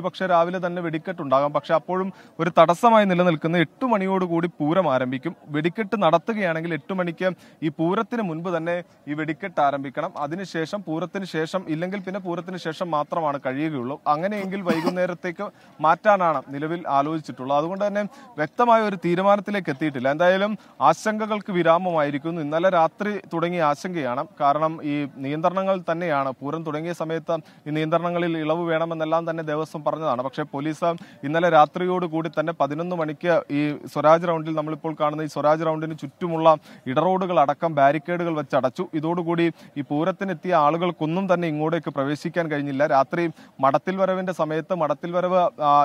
S4: പക്ഷേ രാവിലെ തന്നെ വെടിക്കെട്ടുണ്ടാകാം പക്ഷെ അപ്പോഴും ഒരു തടസ്സമായി നിലനിൽക്കുന്ന എട്ട് മണിയോടുകൂടി പൂരം ആരംഭിക്കും വെടിക്കെട്ട് വെടിക്കെട്ട് നടത്തുകയാണെങ്കിൽ എട്ട് മണിക്ക് ഈ പൂരത്തിന് മുൻപ് തന്നെ ഈ വെടിക്കെട്ട് ആരംഭിക്കണം അതിനുശേഷം പൂരത്തിന് ശേഷം ഇല്ലെങ്കിൽ പിന്നെ പൂരത്തിന് ശേഷം മാത്രമാണ് കഴിയുകയുള്ളൂ അങ്ങനെയെങ്കിൽ വൈകുന്നേരത്തേക്ക് മാറ്റാനാണ് നിലവിൽ ആലോചിച്ചിട്ടുള്ളത് അതുകൊണ്ട് തന്നെ വ്യക്തമായ ഒരു തീരുമാനത്തിലേക്ക് എത്തിയിട്ടില്ല എന്തായാലും ആശങ്കകൾക്ക് വിരാമമായിരിക്കുന്നു ഇന്നലെ രാത്രി തുടങ്ങിയ ആശങ്കയാണ് കാരണം ഈ നിയന്ത്രണങ്ങൾ തന്നെയാണ് പൂരം തുടങ്ങിയ സമയത്ത് ഈ നിയന്ത്രണങ്ങളിൽ ഇളവ് വേണമെന്നെല്ലാം തന്നെ ദേവസ്വം പറഞ്ഞതാണ് പക്ഷേ പോലീസ് ഇന്നലെ രാത്രിയോടുകൂടി തന്നെ പതിനൊന്ന് മണിക്ക് ഈ സ്വരാജ് റൗണ്ടിൽ നമ്മളിപ്പോൾ കാണുന്ന ഈ സ്വരാജ് ഗ്രൗണ്ടിന് ചുറ്റുമുള്ള ഇടറോഡുകൾ അടക്കം ബാരിക്കേഡുകൾ വെച്ച് അടച്ചു ഇതോടുകൂടി ഈ പൂരത്തിനെത്തിയ ആളുകൾക്കൊന്നും തന്നെ ഇങ്ങോട്ടേക്ക് പ്രവേശിക്കാൻ കഴിഞ്ഞില്ല രാത്രി മടത്തിൽ വരവിൻ്റെ സമയത്ത് മടത്തിൽ വരവ്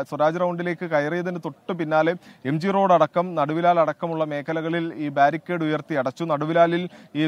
S4: സ്വരാജ് റൗണ്ടിലേക്ക് കയറിയതിന് തൊട്ട് പിന്നാലെ എം ജി റോഡ് അടക്കം നടുവിലാൽ അടക്കമുള്ള മേഖലകളിൽ ഈ ബാരിക്കേഡ് ഉയർത്തി അടച്ചു നടുവിലാലിൽ ഈ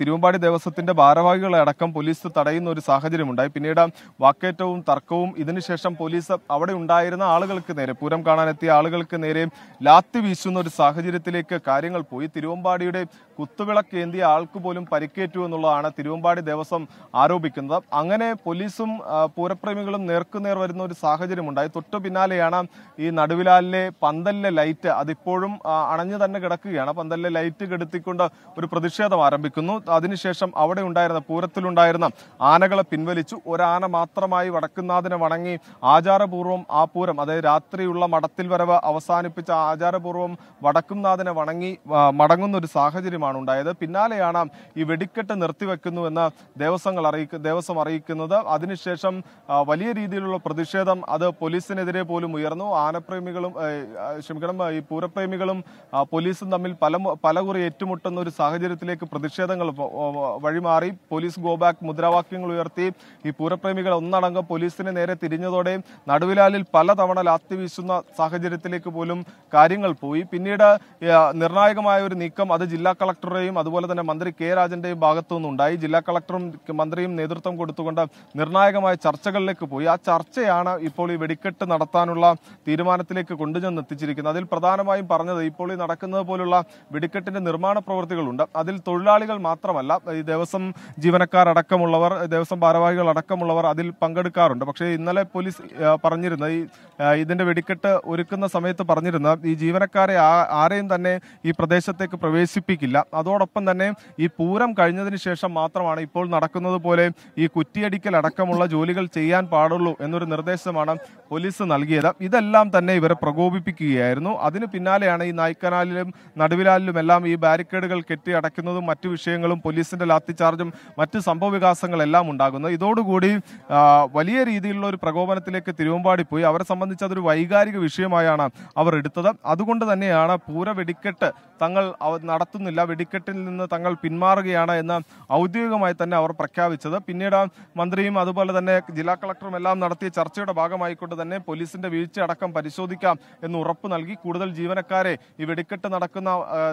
S4: തിരുവമ്പാടി ദേവസ്വത്തിന്റെ ഭാരവാഹികളെ അടക്കം പോലീസ് തടയുന്ന ഒരു സാഹചര്യമുണ്ടായി പിന്നീട് വാക്കേറ്റവും തർക്കവും ഇതിനുശേഷം പോലീസ് അവിടെ ഉണ്ടായിരുന്ന ആളുകൾക്ക് നേരെ പൂരം കാണാനെത്തിയ ആളുകൾക്ക് നേരെ ലാത്തി വീശുന്ന ഒരു സാഹചര്യത്തിലേക്ക് കാര്യങ്ങൾ പോയി തിരുവമ്പാടിയുടെ കുത്തുവിളക്കേന്തിയ ആൾക്ക് പോലും പരിക്കേറ്റു എന്നുള്ളതാണ് തിരുവമ്പാടി ദേവസ്വം ആരോപിക്കുന്നത് അങ്ങനെ പോലീസും പൂരപ്രേമികളും നേർക്കുനേർ വരുന്ന ഒരു സാഹചര്യമുണ്ടായി തൊട്ടു പിന്നാലെയാണ് ഈ നടുവിലാലിലെ പന്തലിലെ ലൈറ്റ് അതിപ്പോഴും അണഞ്ഞു തന്നെ കിടക്കുകയാണ് പന്തലിലെ ലൈറ്റ് കെടുത്തിക്കൊണ്ട് ഒരു പ്രതിഷേധം ആരംഭിക്കുന്നു അതിനുശേഷം അവിടെ ഉണ്ടായിരുന്ന പൂരത്തിലുണ്ടായിരുന്ന ആനകളെ പിൻവലിച്ചു ഒരാന മാത്രമായി വടക്കുന്നാഥിനെ വണങ്ങി ആചാരപൂർവ്വം ആ പൂരം അതായത് രാത്രിയുള്ള മടത്തിൽ വരവ് അവസാനിപ്പിച്ച ആചാരപൂർവ്വം വടക്കുംനാഥിനെ വണങ്ങി മടങ്ങുന്ന ഒരു സാഹചര്യമാണ് സംഭവമാണ് ഉണ്ടായത് പിന്നാലെയാണ് ഈ വെടിക്കെട്ട് നിർത്തിവെക്കുന്നുവെന്ന് ദേവസ്വങ്ങൾ അറിയിക്ക ദേവസ്വം അറിയിക്കുന്നത് അതിനുശേഷം വലിയ രീതിയിലുള്ള പ്രതിഷേധം അത് പോലീസിനെതിരെ പോലും ഉയർന്നു ആനപ്രേമികളും ക്ഷമിക്കണം ഈ പൂരപ്രേമികളും പോലീസും തമ്മിൽ പല പലകുറി ഏറ്റുമുട്ടുന്ന ഒരു സാഹചര്യത്തിലേക്ക് പ്രതിഷേധങ്ങൾ വഴിമാറി പോലീസ് ഗോബാക്ക് മുദ്രാവാക്യങ്ങൾ ഉയർത്തി ഈ പൂരപ്രേമികൾ ഒന്നടങ്കം പോലീസിന് നേരെ തിരിഞ്ഞതോടെ നടുവിലാലിൽ പലതവണ ലാത്തി വീശുന്ന സാഹചര്യത്തിലേക്ക് പോലും കാര്യങ്ങൾ പോയി പിന്നീട് നിർണായകമായ ഒരു നീക്കം അത് ജില്ലാ കളക്ടറുടെയും അതുപോലെ തന്നെ മന്ത്രി കെ രാജന്റെയും ഭാഗത്തു നിന്നുണ്ടായി ജില്ലാ കളക്ടറും മന്ത്രിയും നേതൃത്വം കൊടുത്തുകൊണ്ട് നിർണായകമായ ചർച്ചകളിലേക്ക് പോയി ആ ചർച്ചയാണ് ഇപ്പോൾ ഈ വെടിക്കെട്ട് നടത്താനുള്ള തീരുമാനത്തിലേക്ക് കൊണ്ടുചെന്ന് എത്തിച്ചിരിക്കുന്നത് അതിൽ പ്രധാനമായും പറഞ്ഞത് ഇപ്പോൾ ഈ നടക്കുന്നത് പോലുള്ള വെടിക്കെട്ടിന്റെ നിർമ്മാണ പ്രവൃത്തികളുണ്ട് അതിൽ തൊഴിലാളികൾ മാത്രമല്ല ഈ ദേവസ്വം ജീവനക്കാരടക്കമുള്ളവർ ദേവസ്വം ഭാരവാഹികൾ അടക്കമുള്ളവർ അതിൽ പങ്കെടുക്കാറുണ്ട് പക്ഷേ ഇന്നലെ പോലീസ് പറഞ്ഞിരുന്ന ഈ ഇതിന്റെ വെടിക്കെട്ട് ഒരുക്കുന്ന സമയത്ത് പറഞ്ഞിരുന്ന ഈ ജീവനക്കാരെ ആരെയും തന്നെ ഈ പ്രദേശത്തേക്ക് പ്രവേശിപ്പിക്കില്ല അതോടൊപ്പം തന്നെ ഈ പൂരം കഴിഞ്ഞതിന് ശേഷം മാത്രമാണ് ഇപ്പോൾ നടക്കുന്നത് പോലെ ഈ കുറ്റിയടിക്കൽ അടക്കമുള്ള ജോലികൾ ചെയ്യാൻ പാടുള്ളൂ എന്നൊരു നിർദ്ദേശമാണ് പോലീസ് നൽകിയത് ഇതെല്ലാം തന്നെ ഇവരെ പ്രകോപിപ്പിക്കുകയായിരുന്നു അതിന് പിന്നാലെയാണ് ഈ നായ്ക്കനാലിലും നടുവിലാലിലും എല്ലാം ഈ ബാരിക്കേഡുകൾ കെട്ടി അടയ്ക്കുന്നതും മറ്റു വിഷയങ്ങളും പോലീസിന്റെ ലാത്തിചാർജും മറ്റ് വികാസങ്ങളെല്ലാം ഉണ്ടാകുന്നത് ഇതോടുകൂടി വലിയ രീതിയിലുള്ള ഒരു പ്രകോപനത്തിലേക്ക് തിരുവമ്പാടി പോയി അവരെ സംബന്ധിച്ച് അതൊരു വൈകാരിക വിഷയമായാണ് അവർ എടുത്തത് അതുകൊണ്ട് തന്നെയാണ് പൂര വെടിക്കെട്ട് തങ്ങൾ നടത്തുന്നില്ല വെടിക്കെട്ടിൽ നിന്ന് തങ്ങൾ പിന്മാറുകയാണ് എന്ന് ഔദ്യോഗികമായി തന്നെ അവർ പ്രഖ്യാപിച്ചത് പിന്നീട് മന്ത്രിയും അതുപോലെ തന്നെ ജില്ലാ കളക്ടറും എല്ലാം നടത്തിയ ചർച്ചയുടെ ഭാഗമായിക്കൊണ്ട് തന്നെ പോലീസിന്റെ വീഴ്ച അടക്കം പരിശോധിക്കാം എന്ന് ഉറപ്പ് നൽകി കൂടുതൽ ജീവനക്കാരെ ഈ വെടിക്കെട്ട് നടക്കുന്ന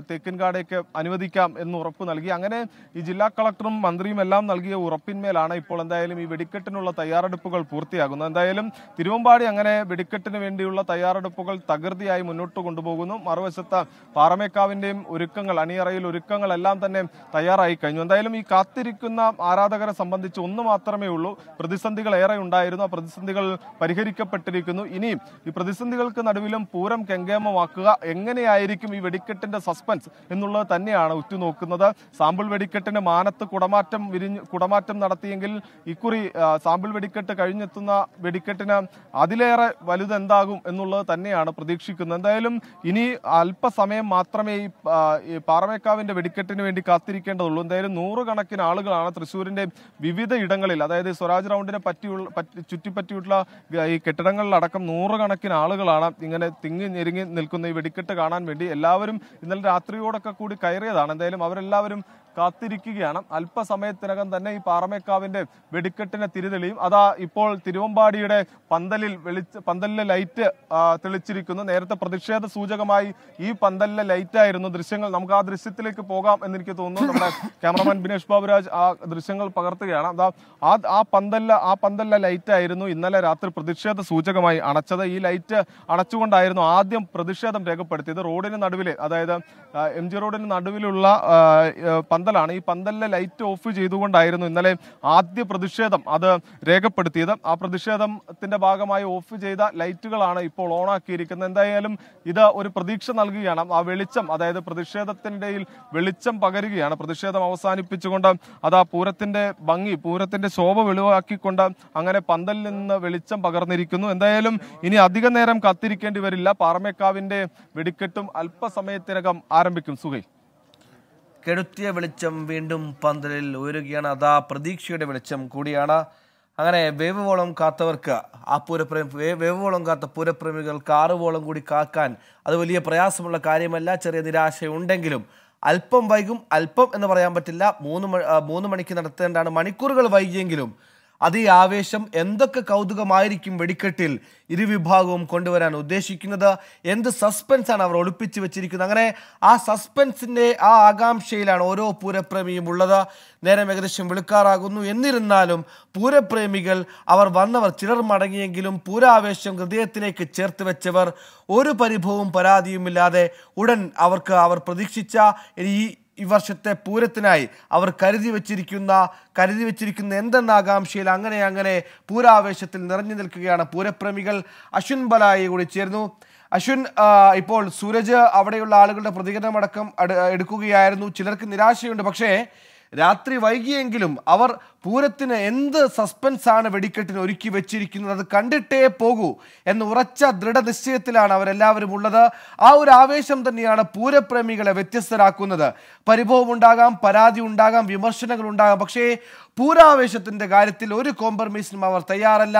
S4: തേക്കിൻകാടേക്ക് അനുവദിക്കാം എന്ന് ഉറപ്പ് നൽകി അങ്ങനെ ഈ ജില്ലാ കളക്ടറും മന്ത്രിയും എല്ലാം നൽകിയ ഉറപ്പിന്മേലാണ് ഇപ്പോൾ എന്തായാലും ഈ വെടിക്കെട്ടിനുള്ള തയ്യാറെടുപ്പുകൾ പൂർത്തിയാകുന്നത് എന്തായാലും തിരുവമ്പാടി അങ്ങനെ വെടിക്കെട്ടിന് വേണ്ടിയുള്ള തയ്യാറെടുപ്പുകൾ തകൃതിയായി മുന്നോട്ട് കൊണ്ടുപോകുന്നു മറുവശത്ത് പാറമേക്കാവിന്റെയും ഒരുക്കങ്ങൾ അണിയറയിൽ ഒരുക്കങ്ങളെല്ലാം തന്നെ തയ്യാറായി കഴിഞ്ഞു എന്തായാലും ഈ കാത്തിരിക്കുന്ന ആരാധകരെ സംബന്ധിച്ച് ഒന്ന് മാത്രമേ ഉള്ളൂ പ്രതിസന്ധികൾ ഏറെ ഉണ്ടായിരുന്നു ആ പ്രതിസന്ധികൾ പരിഹരിക്കപ്പെട്ടിരിക്കുന്നു ഇനിയും ഈ പ്രതിസന്ധികൾക്ക് നടുവിലും പൂരം കെങ്കേമമാക്കുക എങ്ങനെയായിരിക്കും ഈ വെടിക്കെട്ടിന്റെ സസ്പെൻസ് എന്നുള്ളത് തന്നെയാണ് ഉറ്റുനോക്കുന്നത് സാമ്പിൾ വെടിക്കെട്ടിന് മാനത്ത് കുടമാറ്റം വിരിഞ്ഞ് കുടമാറ്റം നടത്തിയെങ്കിൽ ഇക്കുറി സാമ്പിൾ വെടിക്കെട്ട് കഴിഞ്ഞെത്തുന്ന വെടിക്കെട്ടിന് അതിലേറെ വലുതെന്താകും എന്നുള്ളത് തന്നെയാണ് പ്രതീക്ഷിക്കുന്നത് എന്തായാലും ഇനി അല്പസമയം മാത്രമേ ഈ പാറമേക്കാവ് പത്മനാഭന്റെ വെടിക്കെട്ടിന് വേണ്ടി കാത്തിരിക്കേണ്ടതുള്ളൂ എന്തായാലും നൂറുകണക്കിന് ആളുകളാണ് തൃശ്ശൂരിന്റെ വിവിധ ഇടങ്ങളിൽ അതായത് സ്വരാജ് റൗണ്ടിനെ പറ്റിയുള്ള ചുറ്റിപ്പറ്റിയിട്ടുള്ള ഈ കെട്ടിടങ്ങളിലടക്കം നൂറുകണക്കിന് ആളുകളാണ് ഇങ്ങനെ തിങ്ങി ഞെരുങ്ങി നിൽക്കുന്ന ഈ വെടിക്കെട്ട് കാണാൻ വേണ്ടി എല്ലാവരും ഇന്നലെ രാത്രിയോടൊക്കെ കൂടി കയറിയതാണ് എന്തായാലും അവരെല്ലാവരും കാത്തിരിക്കുകയാണ് അല്പസമയത്തിനകം തന്നെ ഈ പാറമേക്കാവിന്റെ വെടിക്കെട്ടിനെ തിരിതെളിയും അതാ ഇപ്പോൾ തിരുവമ്പാടിയുടെ പന്തലിൽ വെളിച്ച പന്തലിലെ ലൈറ്റ് തെളിച്ചിരിക്കുന്നു നേരത്തെ പ്രതിഷേധ സൂചകമായി ഈ പന്തലിലെ ആയിരുന്നു ദൃശ്യങ്ങൾ നമുക്ക് ആ ദൃശ്യത്തിലേക്ക് പോകാം എന്ന് എനിക്ക് തോന്നുന്നു നമ്മുടെ ക്യാമറമാൻ ബിനേഷ് ബാബുരാജ് ആ ദൃശ്യങ്ങൾ പകർത്തുകയാണ് അതാ ആ ആ പന്തലിലെ ആ പന്തലിലെ ആയിരുന്നു ഇന്നലെ രാത്രി പ്രതിഷേധ സൂചകമായി അണച്ചത് ഈ ലൈറ്റ് അണച്ചുകൊണ്ടായിരുന്നു ആദ്യം പ്രതിഷേധം രേഖപ്പെടുത്തിയത് റോഡിന് നടുവിലെ അതായത് എം ജി റോഡിന് നടുവിലുള്ള പന്തൽ പന്തലാണ് ഈ പന്തലിലെ ലൈറ്റ് ഓഫ് ചെയ്തുകൊണ്ടായിരുന്നു ഇന്നലെ ആദ്യ പ്രതിഷേധം അത് രേഖപ്പെടുത്തിയത് ആ പ്രതിഷേധത്തിന്റെ ഭാഗമായി ഓഫ് ചെയ്ത ലൈറ്റുകളാണ് ഇപ്പോൾ ഓണാക്കിയിരിക്കുന്നത് എന്തായാലും ഇത് ഒരു പ്രതീക്ഷ നൽകുകയാണ് ആ വെളിച്ചം അതായത് പ്രതിഷേധത്തിൻ്റെ വെളിച്ചം പകരുകയാണ് പ്രതിഷേധം അവസാനിപ്പിച്ചുകൊണ്ട് അത് ആ പൂരത്തിന്റെ ഭംഗി പൂരത്തിന്റെ ശോഭ വെളിവാക്കിക്കൊണ്ട് അങ്ങനെ പന്തലിൽ നിന്ന് വെളിച്ചം പകർന്നിരിക്കുന്നു എന്തായാലും ഇനി അധിക നേരം കാത്തിരിക്കേണ്ടി വരില്ല പാറമേക്കാവിന്റെ വെടിക്കെട്ടും അല്പസമയത്തിനകം ആരംഭിക്കും സുഖൈ
S1: കെടുത്തിയ വെളിച്ചം വീണ്ടും പന്തലിൽ ഉയരുകയാണ് അതാ പ്രതീക്ഷയുടെ വെളിച്ചം കൂടിയാണ് അങ്ങനെ വേവവോളം കാത്തവർക്ക് ആ പൂരപ്രേമി വേവവോളം കാത്ത പൂരപ്രേമികൾക്ക് ആറുവോളം കൂടി കാക്കാൻ അത് വലിയ പ്രയാസമുള്ള കാര്യമല്ല ചെറിയ നിരാശയുണ്ടെങ്കിലും അല്പം വൈകും അല്പം എന്ന് പറയാൻ പറ്റില്ല മൂന്ന് മൂന്ന് മണിക്ക് നടത്തേണ്ടാണ് മണിക്കൂറുകൾ വൈകിയെങ്കിലും അതേ ആവേശം എന്തൊക്കെ കൗതുകമായിരിക്കും വെടിക്കെട്ടിൽ ഇരുവിഭാഗവും കൊണ്ടുവരാൻ ഉദ്ദേശിക്കുന്നത് എന്ത് സസ്പെൻസാണ് അവർ ഒളിപ്പിച്ച് വെച്ചിരിക്കുന്നത് അങ്ങനെ ആ സസ്പെൻസിൻ്റെ ആ ആകാംക്ഷയിലാണ് ഓരോ പൂരപ്രേമിയും ഉള്ളത് നേരം ഏകദേശം വിളിക്കാറാകുന്നു എന്നിരുന്നാലും പൂരപ്രേമികൾ അവർ വന്നവർ ചിലർ മടങ്ങിയെങ്കിലും പൂരാവേശം ഹൃദയത്തിലേക്ക് ചേർത്ത് വെച്ചവർ ഒരു പരിഭവവും പരാതിയുമില്ലാതെ ഉടൻ അവർക്ക് അവർ പ്രതീക്ഷിച്ച ഈ ഈ വർഷത്തെ പൂരത്തിനായി അവർ കരുതി വെച്ചിരിക്കുന്ന കരുതി വെച്ചിരിക്കുന്ന എന്തെന്ന ആകാംക്ഷയിൽ അങ്ങനെ അങ്ങനെ പൂരാവേശത്തിൽ നിറഞ്ഞു നിൽക്കുകയാണ് പൂരപ്രേമികൾ അശ്വിൻ ബലായി കൂടി ചേർന്നു അശ്വിൻ ഇപ്പോൾ സൂരജ് അവിടെയുള്ള ആളുകളുടെ പ്രതികരണമടക്കം എടുക്കുകയായിരുന്നു ചിലർക്ക് നിരാശയുണ്ട് പക്ഷേ രാത്രി വൈകിയെങ്കിലും അവർ പൂരത്തിന് എന്ത് സസ്പെൻസ് ആണ് വെടിക്കെട്ടിന് ഒരുക്കി വെച്ചിരിക്കുന്നത് അത് കണ്ടിട്ടേ പോകൂ എന്ന് ഉറച്ച ദൃഢനിശ്ചയത്തിലാണ് അവരെല്ലാവരും ഉള്ളത് ആ ഒരു ആവേശം തന്നെയാണ് പൂരപ്രേമികളെ വ്യത്യസ്തരാക്കുന്നത് പരിഭവം ഉണ്ടാകാം പരാതി ഉണ്ടാകാം വിമർശനങ്ങൾ ഉണ്ടാകാം പക്ഷേ പൂരാവേശത്തിൻ്റെ കാര്യത്തിൽ ഒരു കോംപ്രമൈസിനും അവർ തയ്യാറല്ല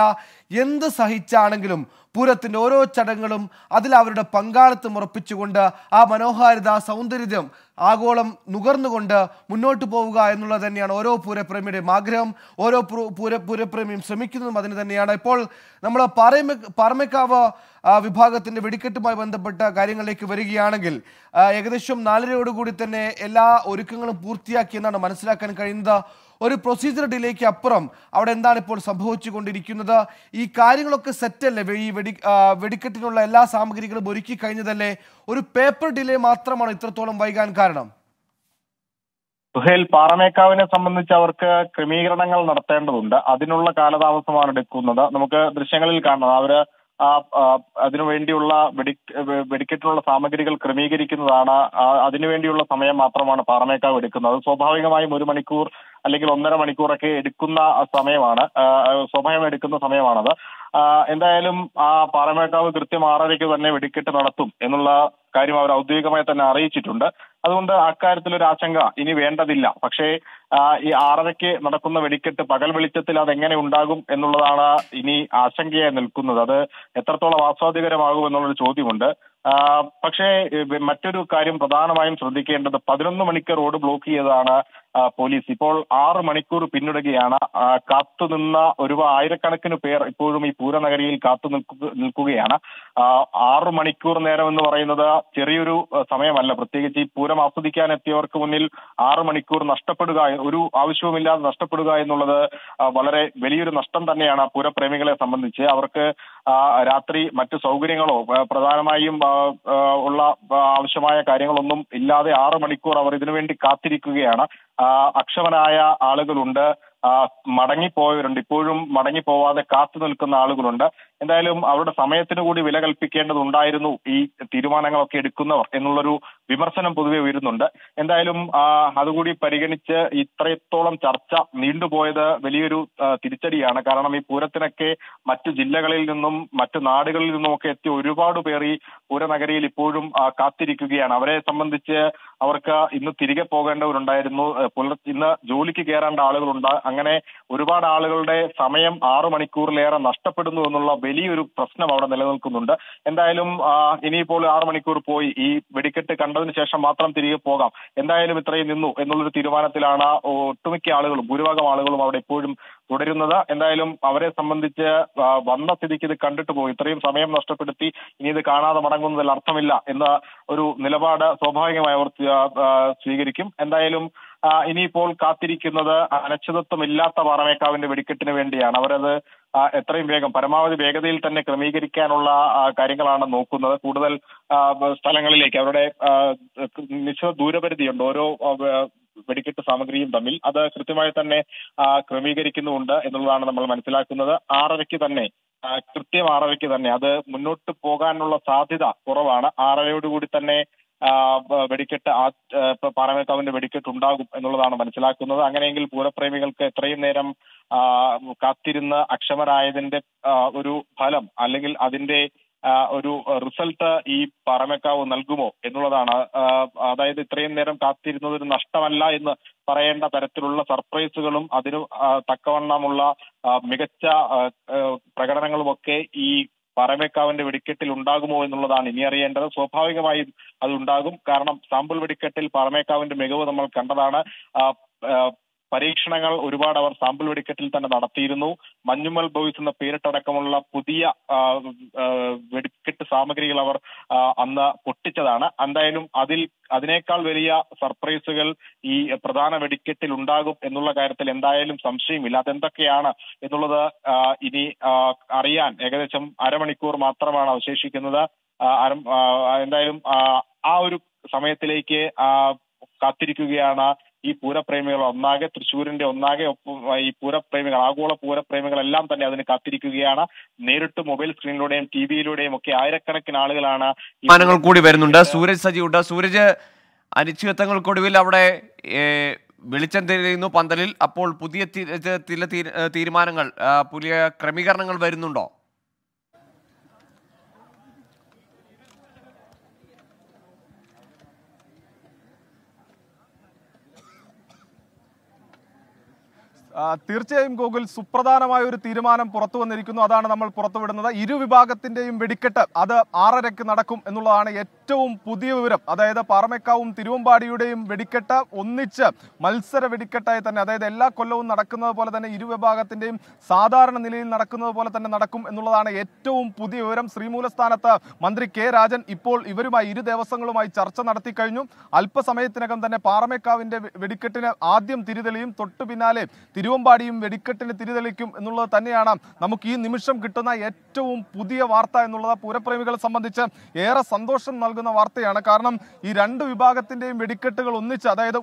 S1: എന്ത് സഹിച്ചാണെങ്കിലും പൂരത്തിൻ്റെ ഓരോ ചടങ്ങുകളും അതിൽ അവരുടെ പങ്കാളിത്തം ഉറപ്പിച്ചുകൊണ്ട് ആ മനോഹാരിത സൗന്ദര്യം ആഗോളം നുകർന്നുകൊണ്ട് മുന്നോട്ട് പോവുക എന്നുള്ളത് തന്നെയാണ് ഓരോ പൂരപ്രേമിയുടെയും ആഗ്രഹം ഓരോ പൂര പൂരപ്രേമിയും ശ്രമിക്കുന്നതും അതിന് തന്നെയാണ് ഇപ്പോൾ നമ്മൾ പാറമ പാറമേക്കാവ് വിഭാഗത്തിൻ്റെ വെടിക്കെട്ടുമായി ബന്ധപ്പെട്ട കാര്യങ്ങളിലേക്ക് വരികയാണെങ്കിൽ ഏകദേശം നാലരയോടുകൂടി തന്നെ എല്ലാ ഒരുക്കങ്ങളും എന്നാണ് മനസ്സിലാക്കാൻ കഴിയുന്നത് ഒരു പ്രൊസീജിയർ ഡിലേക്ക് അപ്പുറം അവിടെ എന്താണ് ഇപ്പോൾ സംഭവിച്ചുകൊണ്ടിരിക്കുന്നത് ഈ കാര്യങ്ങളൊക്കെ സെറ്റല്ലേ ഈ വെടി വെടിക്കെട്ടിനുള്ള എല്ലാ സാമഗ്രികളും ഒരുക്കി കഴിഞ്ഞതല്ലേ ഒരു പേപ്പർ ഡിലേ മാത്രമാണ് ഇത്രത്തോളം വൈകാൻ കാരണം
S3: സുഹേൽ പാറമേക്കാവിനെ സംബന്ധിച്ച് അവർക്ക് ക്രമീകരണങ്ങൾ നടത്തേണ്ടതുണ്ട് അതിനുള്ള കാലതാമസമാണ് എടുക്കുന്നത് നമുക്ക് ദൃശ്യങ്ങളിൽ കാണുന്നത് അവര് അതിനുവേണ്ടിയുള്ള വെടി വെടിക്കെട്ടിനുള്ള സാമഗ്രികൾ ക്രമീകരിക്കുന്നതാണ് അതിനുവേണ്ടിയുള്ള സമയം മാത്രമാണ് പാറമേക്കാവ് എടുക്കുന്നത് സ്വാഭാവികമായും ഒരു മണിക്കൂർ അല്ലെങ്കിൽ ഒന്നര മണിക്കൂറൊക്കെ എടുക്കുന്ന സമയമാണ് സമയം എടുക്കുന്ന സമയമാണത് എന്തായാലും ആ പാറമേക്കാവ് കൃത്യം ആറരയ്ക്ക് തന്നെ വെടിക്കെട്ട് നടത്തും എന്നുള്ള കാര്യം അവർ ഔദ്യോഗികമായി തന്നെ അറിയിച്ചിട്ടുണ്ട് അതുകൊണ്ട് അക്കാര്യത്തിൽ ഒരു ആശങ്ക ഇനി വേണ്ടതില്ല പക്ഷേ ഈ ആറരയ്ക്ക് നടക്കുന്ന വെടിക്കെട്ട് പകൽ വെളിച്ചത്തിൽ അതെങ്ങനെ ഉണ്ടാകും എന്നുള്ളതാണ് ഇനി ആശങ്കയായി നിൽക്കുന്നത് അത് എത്രത്തോളം ആസ്വാദ്യകരമാകും എന്നുള്ളൊരു ചോദ്യമുണ്ട് പക്ഷേ മറ്റൊരു കാര്യം പ്രധാനമായും ശ്രദ്ധിക്കേണ്ടത് പതിനൊന്ന് മണിക്ക് റോഡ് ബ്ലോക്ക് ചെയ്തതാണ് പോലീസ് ഇപ്പോൾ ആറ് മണിക്കൂർ പിന്നിടുകയാണ് കാത്തുനിന്ന ഒരു ആയിരക്കണക്കിന് പേർ ഇപ്പോഴും ഈ പൂരനഗരിയിൽ കാത്തു നിൽക്കുകയാണ് ആറ് മണിക്കൂർ നേരം എന്ന് പറയുന്നത് ചെറിയൊരു സമയമല്ല പ്രത്യേകിച്ച് ഈ പൂരം ആസ്വദിക്കാൻ എത്തിയവർക്ക് മുന്നിൽ ആറ് മണിക്കൂർ നഷ്ടപ്പെടുക ഒരു ആവശ്യവുമില്ലാതെ നഷ്ടപ്പെടുക എന്നുള്ളത് വളരെ വലിയൊരു നഷ്ടം തന്നെയാണ് പൂരപ്രേമികളെ സംബന്ധിച്ച് അവർക്ക് രാത്രി മറ്റ് സൗകര്യങ്ങളോ പ്രധാനമായും ഉള്ള ആവശ്യമായ കാര്യങ്ങളൊന്നും ഇല്ലാതെ ആറ് മണിക്കൂർ അവർ ഇതിനുവേണ്ടി കാത്തിരിക്കുകയാണ് അക്ഷമനായ ആളുകളുണ്ട് മടങ്ങിപ്പോയവരുണ്ട് ഇപ്പോഴും പോവാതെ കാത്തു നിൽക്കുന്ന ആളുകളുണ്ട് എന്തായാലും അവരുടെ സമയത്തിന് കൂടി വില കൽപ്പിക്കേണ്ടതുണ്ടായിരുന്നു ഈ തീരുമാനങ്ങളൊക്കെ എടുക്കുന്നവർ എന്നുള്ളൊരു വിമർശനം പൊതുവെ ഉയരുന്നുണ്ട് എന്തായാലും അതുകൂടി പരിഗണിച്ച് ഇത്രത്തോളം ചർച്ച നീണ്ടുപോയത് വലിയൊരു തിരിച്ചടിയാണ് കാരണം ഈ പൂരത്തിനൊക്കെ മറ്റു ജില്ലകളിൽ നിന്നും മറ്റു നാടുകളിൽ നിന്നും ഒക്കെ എത്തി ഒരുപാട് പേർ ഈ പൂരനഗരിയിൽ ഇപ്പോഴും കാത്തിരിക്കുകയാണ് അവരെ സംബന്ധിച്ച് അവർക്ക് ഇന്ന് തിരികെ പോകേണ്ടവരുണ്ടായിരുന്നു പുല ഇന്ന് ജോലിക്ക് കയറേണ്ട ആളുകളുണ്ട് അങ്ങനെ ഒരുപാട് ആളുകളുടെ സമയം ആറു മണിക്കൂറിലേറെ നഷ്ടപ്പെടുന്നു എന്നുള്ള വലിയൊരു പ്രശ്നം അവിടെ നിലനിൽക്കുന്നുണ്ട് എന്തായാലും ഇനിയിപ്പോൾ ആറു മണിക്കൂർ പോയി ഈ വെടിക്കെട്ട് കണ്ടതിന് ശേഷം മാത്രം തിരികെ പോകാം എന്തായാലും ഇത്രയും നിന്നു എന്നുള്ളൊരു തീരുമാനത്തിലാണ് ഒട്ടുമിക്ക ആളുകളും ഭൂരിഭാഗം ആളുകളും അവിടെ ഇപ്പോഴും തുടരുന്നത് എന്തായാലും അവരെ സംബന്ധിച്ച് വന്ന സ്ഥിതിക്ക് ഇത് കണ്ടിട്ട് പോകും ഇത്രയും സമയം നഷ്ടപ്പെടുത്തി ഇനി ഇത് കാണാതെ മടങ്ങുന്നതിൽ അർത്ഥമില്ല എന്ന ഒരു നിലപാട് സ്വാഭാവികമായി അവർ സ്വീകരിക്കും എന്തായാലും ഇനിയിപ്പോൾ കാത്തിരിക്കുന്നത് അനശ്ചിതത്വമില്ലാത്ത പാറമേക്കാവിന്റെ വെടിക്കെട്ടിന് വേണ്ടിയാണ് അവരത് എത്രയും വേഗം പരമാവധി വേഗതയിൽ തന്നെ ക്രമീകരിക്കാനുള്ള കാര്യങ്ങളാണ് നോക്കുന്നത് കൂടുതൽ സ്ഥലങ്ങളിലേക്ക് അവരുടെ നിശ്ചിത ദൂരപരിധിയുണ്ട് ഓരോ വെടിക്കെട്ട് സാമഗ്രിയും തമ്മിൽ അത് കൃത്യമായി തന്നെ ക്രമീകരിക്കുന്നുമുണ്ട് എന്നുള്ളതാണ് നമ്മൾ മനസ്സിലാക്കുന്നത് ആറരയ്ക്ക് തന്നെ കൃത്യം ആറരയ്ക്ക് തന്നെ അത് മുന്നോട്ട് പോകാനുള്ള സാധ്യത കുറവാണ് ആറരയോടുകൂടി തന്നെ വെടിക്കെട്ട് പാറമേക്കാവിന്റെ വെടിക്കെട്ട് ഉണ്ടാകും എന്നുള്ളതാണ് മനസ്സിലാക്കുന്നത് അങ്ങനെയെങ്കിൽ പൂരപ്രേമികൾക്ക് എത്രയും നേരം കാത്തിരുന്ന് അക്ഷമരായതിന്റെ ഒരു ഫലം അല്ലെങ്കിൽ അതിന്റെ ഒരു റിസൾട്ട് ഈ പാറമേക്കാവ് നൽകുമോ എന്നുള്ളതാണ് അതായത് ഇത്രയും നേരം കാത്തിരുന്നത് ഒരു നഷ്ടമല്ല എന്ന് പറയേണ്ട തരത്തിലുള്ള സർപ്രൈസുകളും അതിനു തക്കവണ്ണമുള്ള മികച്ച പ്രകടനങ്ങളുമൊക്കെ ഈ പാറമേക്കാവിന്റെ വെടിക്കെട്ടിൽ ഉണ്ടാകുമോ എന്നുള്ളതാണ് ഇനി അറിയേണ്ടത് സ്വാഭാവികമായും അതുണ്ടാകും കാരണം സാമ്പിൾ വെടിക്കെട്ടിൽ പാറമേക്കാവിന്റെ മികവ് നമ്മൾ കണ്ടതാണ് പരീക്ഷണങ്ങൾ ഒരുപാട് അവർ സാമ്പിൾ വെടിക്കെട്ടിൽ തന്നെ നടത്തിയിരുന്നു മഞ്ഞുമൽ ബോയ്സ് എന്ന പേരിട്ടടക്കമുള്ള പുതിയ വെടിക്കെട്ട് സാമഗ്രികൾ അവർ അന്ന് പൊട്ടിച്ചതാണ് എന്തായാലും അതിൽ അതിനേക്കാൾ വലിയ സർപ്രൈസുകൾ ഈ പ്രധാന വെടിക്കെട്ടിൽ ഉണ്ടാകും എന്നുള്ള കാര്യത്തിൽ എന്തായാലും സംശയമില്ല അതെന്തൊക്കെയാണ് എന്നുള്ളത് ഇനി അറിയാൻ ഏകദേശം അരമണിക്കൂർ മാത്രമാണ് അവശേഷിക്കുന്നത് എന്തായാലും ആ ഒരു സമയത്തിലേക്ക് കാത്തിരിക്കുകയാണ് ഈ പൂരപ്രേമികൾ ഒന്നാകെ തൃശ്ശൂരിന്റെ ഒന്നാകെ ഈ പൂരപ്രേമികൾ ആഗോള പൂരപ്രേമികളെല്ലാം തന്നെ അതിന് കാത്തിരിക്കുകയാണ് നേരിട്ട് മൊബൈൽ സ്ക്രീനിലൂടെയും ടി വിയിലൂടെയും ഒക്കെ ആയിരക്കണക്കിന് ആളുകളാണ്
S1: വിമാനങ്ങൾ കൂടി വരുന്നുണ്ട് സൂരജ് സജിയുണ്ട് സൂരജ് അനിശ്ചിതത്വങ്ങൾക്കൊടുവിൽ
S3: അവിടെ വെളിച്ചം തെളിയുന്നു പന്തലിൽ അപ്പോൾ പുതിയ തീരുമാനങ്ങൾ പുതിയ ക്രമീകരണങ്ങൾ വരുന്നുണ്ടോ
S4: തീർച്ചയായും ഗൂഗിൾ സുപ്രധാനമായ ഒരു തീരുമാനം പുറത്തു വന്നിരിക്കുന്നു അതാണ് നമ്മൾ പുറത്തുവിടുന്നത് ഇരു വിഭാഗത്തിന്റെയും വെടിക്കെട്ട് അത് ആറരയ്ക്ക് നടക്കും എന്നുള്ളതാണ് ഏറ്റവും പുതിയ വിവരം അതായത് പാറമേക്കാവും തിരുവമ്പാടിയുടെയും വെടിക്കെട്ട് ഒന്നിച്ച് മത്സര വെടിക്കെട്ടായി തന്നെ അതായത് എല്ലാ കൊല്ലവും നടക്കുന്നത് പോലെ തന്നെ ഇരു വിഭാഗത്തിന്റെയും സാധാരണ നിലയിൽ നടക്കുന്നത് പോലെ തന്നെ നടക്കും എന്നുള്ളതാണ് ഏറ്റവും പുതിയ വിവരം ശ്രീമൂലസ്ഥാനത്ത് മന്ത്രി കെ രാജൻ ഇപ്പോൾ ഇവരുമായി ഇരു ദിവസങ്ങളുമായി ചർച്ച നടത്തി കഴിഞ്ഞു അല്പസമയത്തിനകം തന്നെ പാറമേക്കാവിന്റെ വെടിക്കെട്ടിന് ആദ്യം തിരിതെളിയും തൊട്ടു പിന്നാലെ തിരു തിരുവമ്പാടിയും വെടിക്കെട്ടിന് തിരിതെളിക്കും എന്നുള്ളത് തന്നെയാണ് നമുക്ക് ഈ നിമിഷം കിട്ടുന്ന ഏറ്റവും പുതിയ വാർത്ത എന്നുള്ളത് പൂരപ്രേമികളെ സംബന്ധിച്ച് ഏറെ സന്തോഷം നൽകുന്ന വാർത്തയാണ് കാരണം ഈ രണ്ട് വിഭാഗത്തിന്റെയും വെടിക്കെട്ടുകൾ ഒന്നിച്ച് അതായത്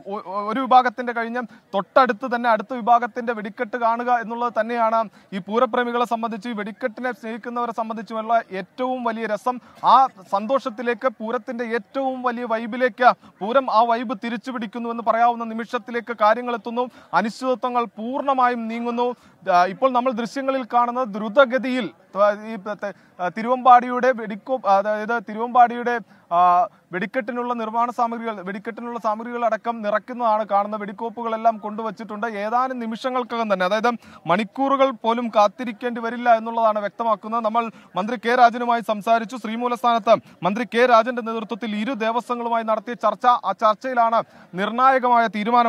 S4: ഒരു വിഭാഗത്തിന്റെ കഴിഞ്ഞ് തൊട്ടടുത്ത് തന്നെ അടുത്ത വിഭാഗത്തിന്റെ വെടിക്കെട്ട് കാണുക എന്നുള്ളത് തന്നെയാണ് ഈ പൂരപ്രേമികളെ സംബന്ധിച്ച് വെടിക്കെട്ടിനെ സ്നേഹിക്കുന്നവരെ സംബന്ധിച്ചുമുള്ള ഏറ്റവും വലിയ രസം ആ സന്തോഷത്തിലേക്ക് പൂരത്തിന്റെ ഏറ്റവും വലിയ വൈബിലേക്ക് പൂരം ആ വൈബ് തിരിച്ചു പിടിക്കുന്നു എന്ന് പറയാവുന്ന നിമിഷത്തിലേക്ക് കാര്യങ്ങൾ എത്തുന്നു അനിശ്ചിതത്വങ്ങൾ പൂർണ്ണമായും നീങ്ങുന്നു ഇപ്പോൾ നമ്മൾ ദൃശ്യങ്ങളിൽ കാണുന്നത് ദ്രുതഗതിയിൽ ഈ തിരുവമ്പാടിയുടെ വെടിക്കോ അതായത് തിരുവമ്പാടിയുടെ വെടിക്കെട്ടിനുള്ള നിർമ്മാണ സാമഗ്രികൾ വെടിക്കെട്ടിനുള്ള സാമഗ്രികൾ അടക്കം നിറയ്ക്കുന്നതാണ് കാണുന്ന വെടിക്കോപ്പുകളെല്ലാം കൊണ്ടുവച്ചിട്ടുണ്ട് ഏതാനും നിമിഷങ്ങൾക്കകം തന്നെ അതായത് മണിക്കൂറുകൾ പോലും കാത്തിരിക്കേണ്ടി വരില്ല എന്നുള്ളതാണ് വ്യക്തമാക്കുന്നത് നമ്മൾ മന്ത്രി കെ രാജനുമായി സംസാരിച്ചു ശ്രീമൂലസ്ഥാനത്ത് മന്ത്രി കെ രാജന്റെ നേതൃത്വത്തിൽ ഇരു ദേവസ്വങ്ങളുമായി നടത്തിയ ചർച്ച ആ ചർച്ചയിലാണ് നിർണായകമായ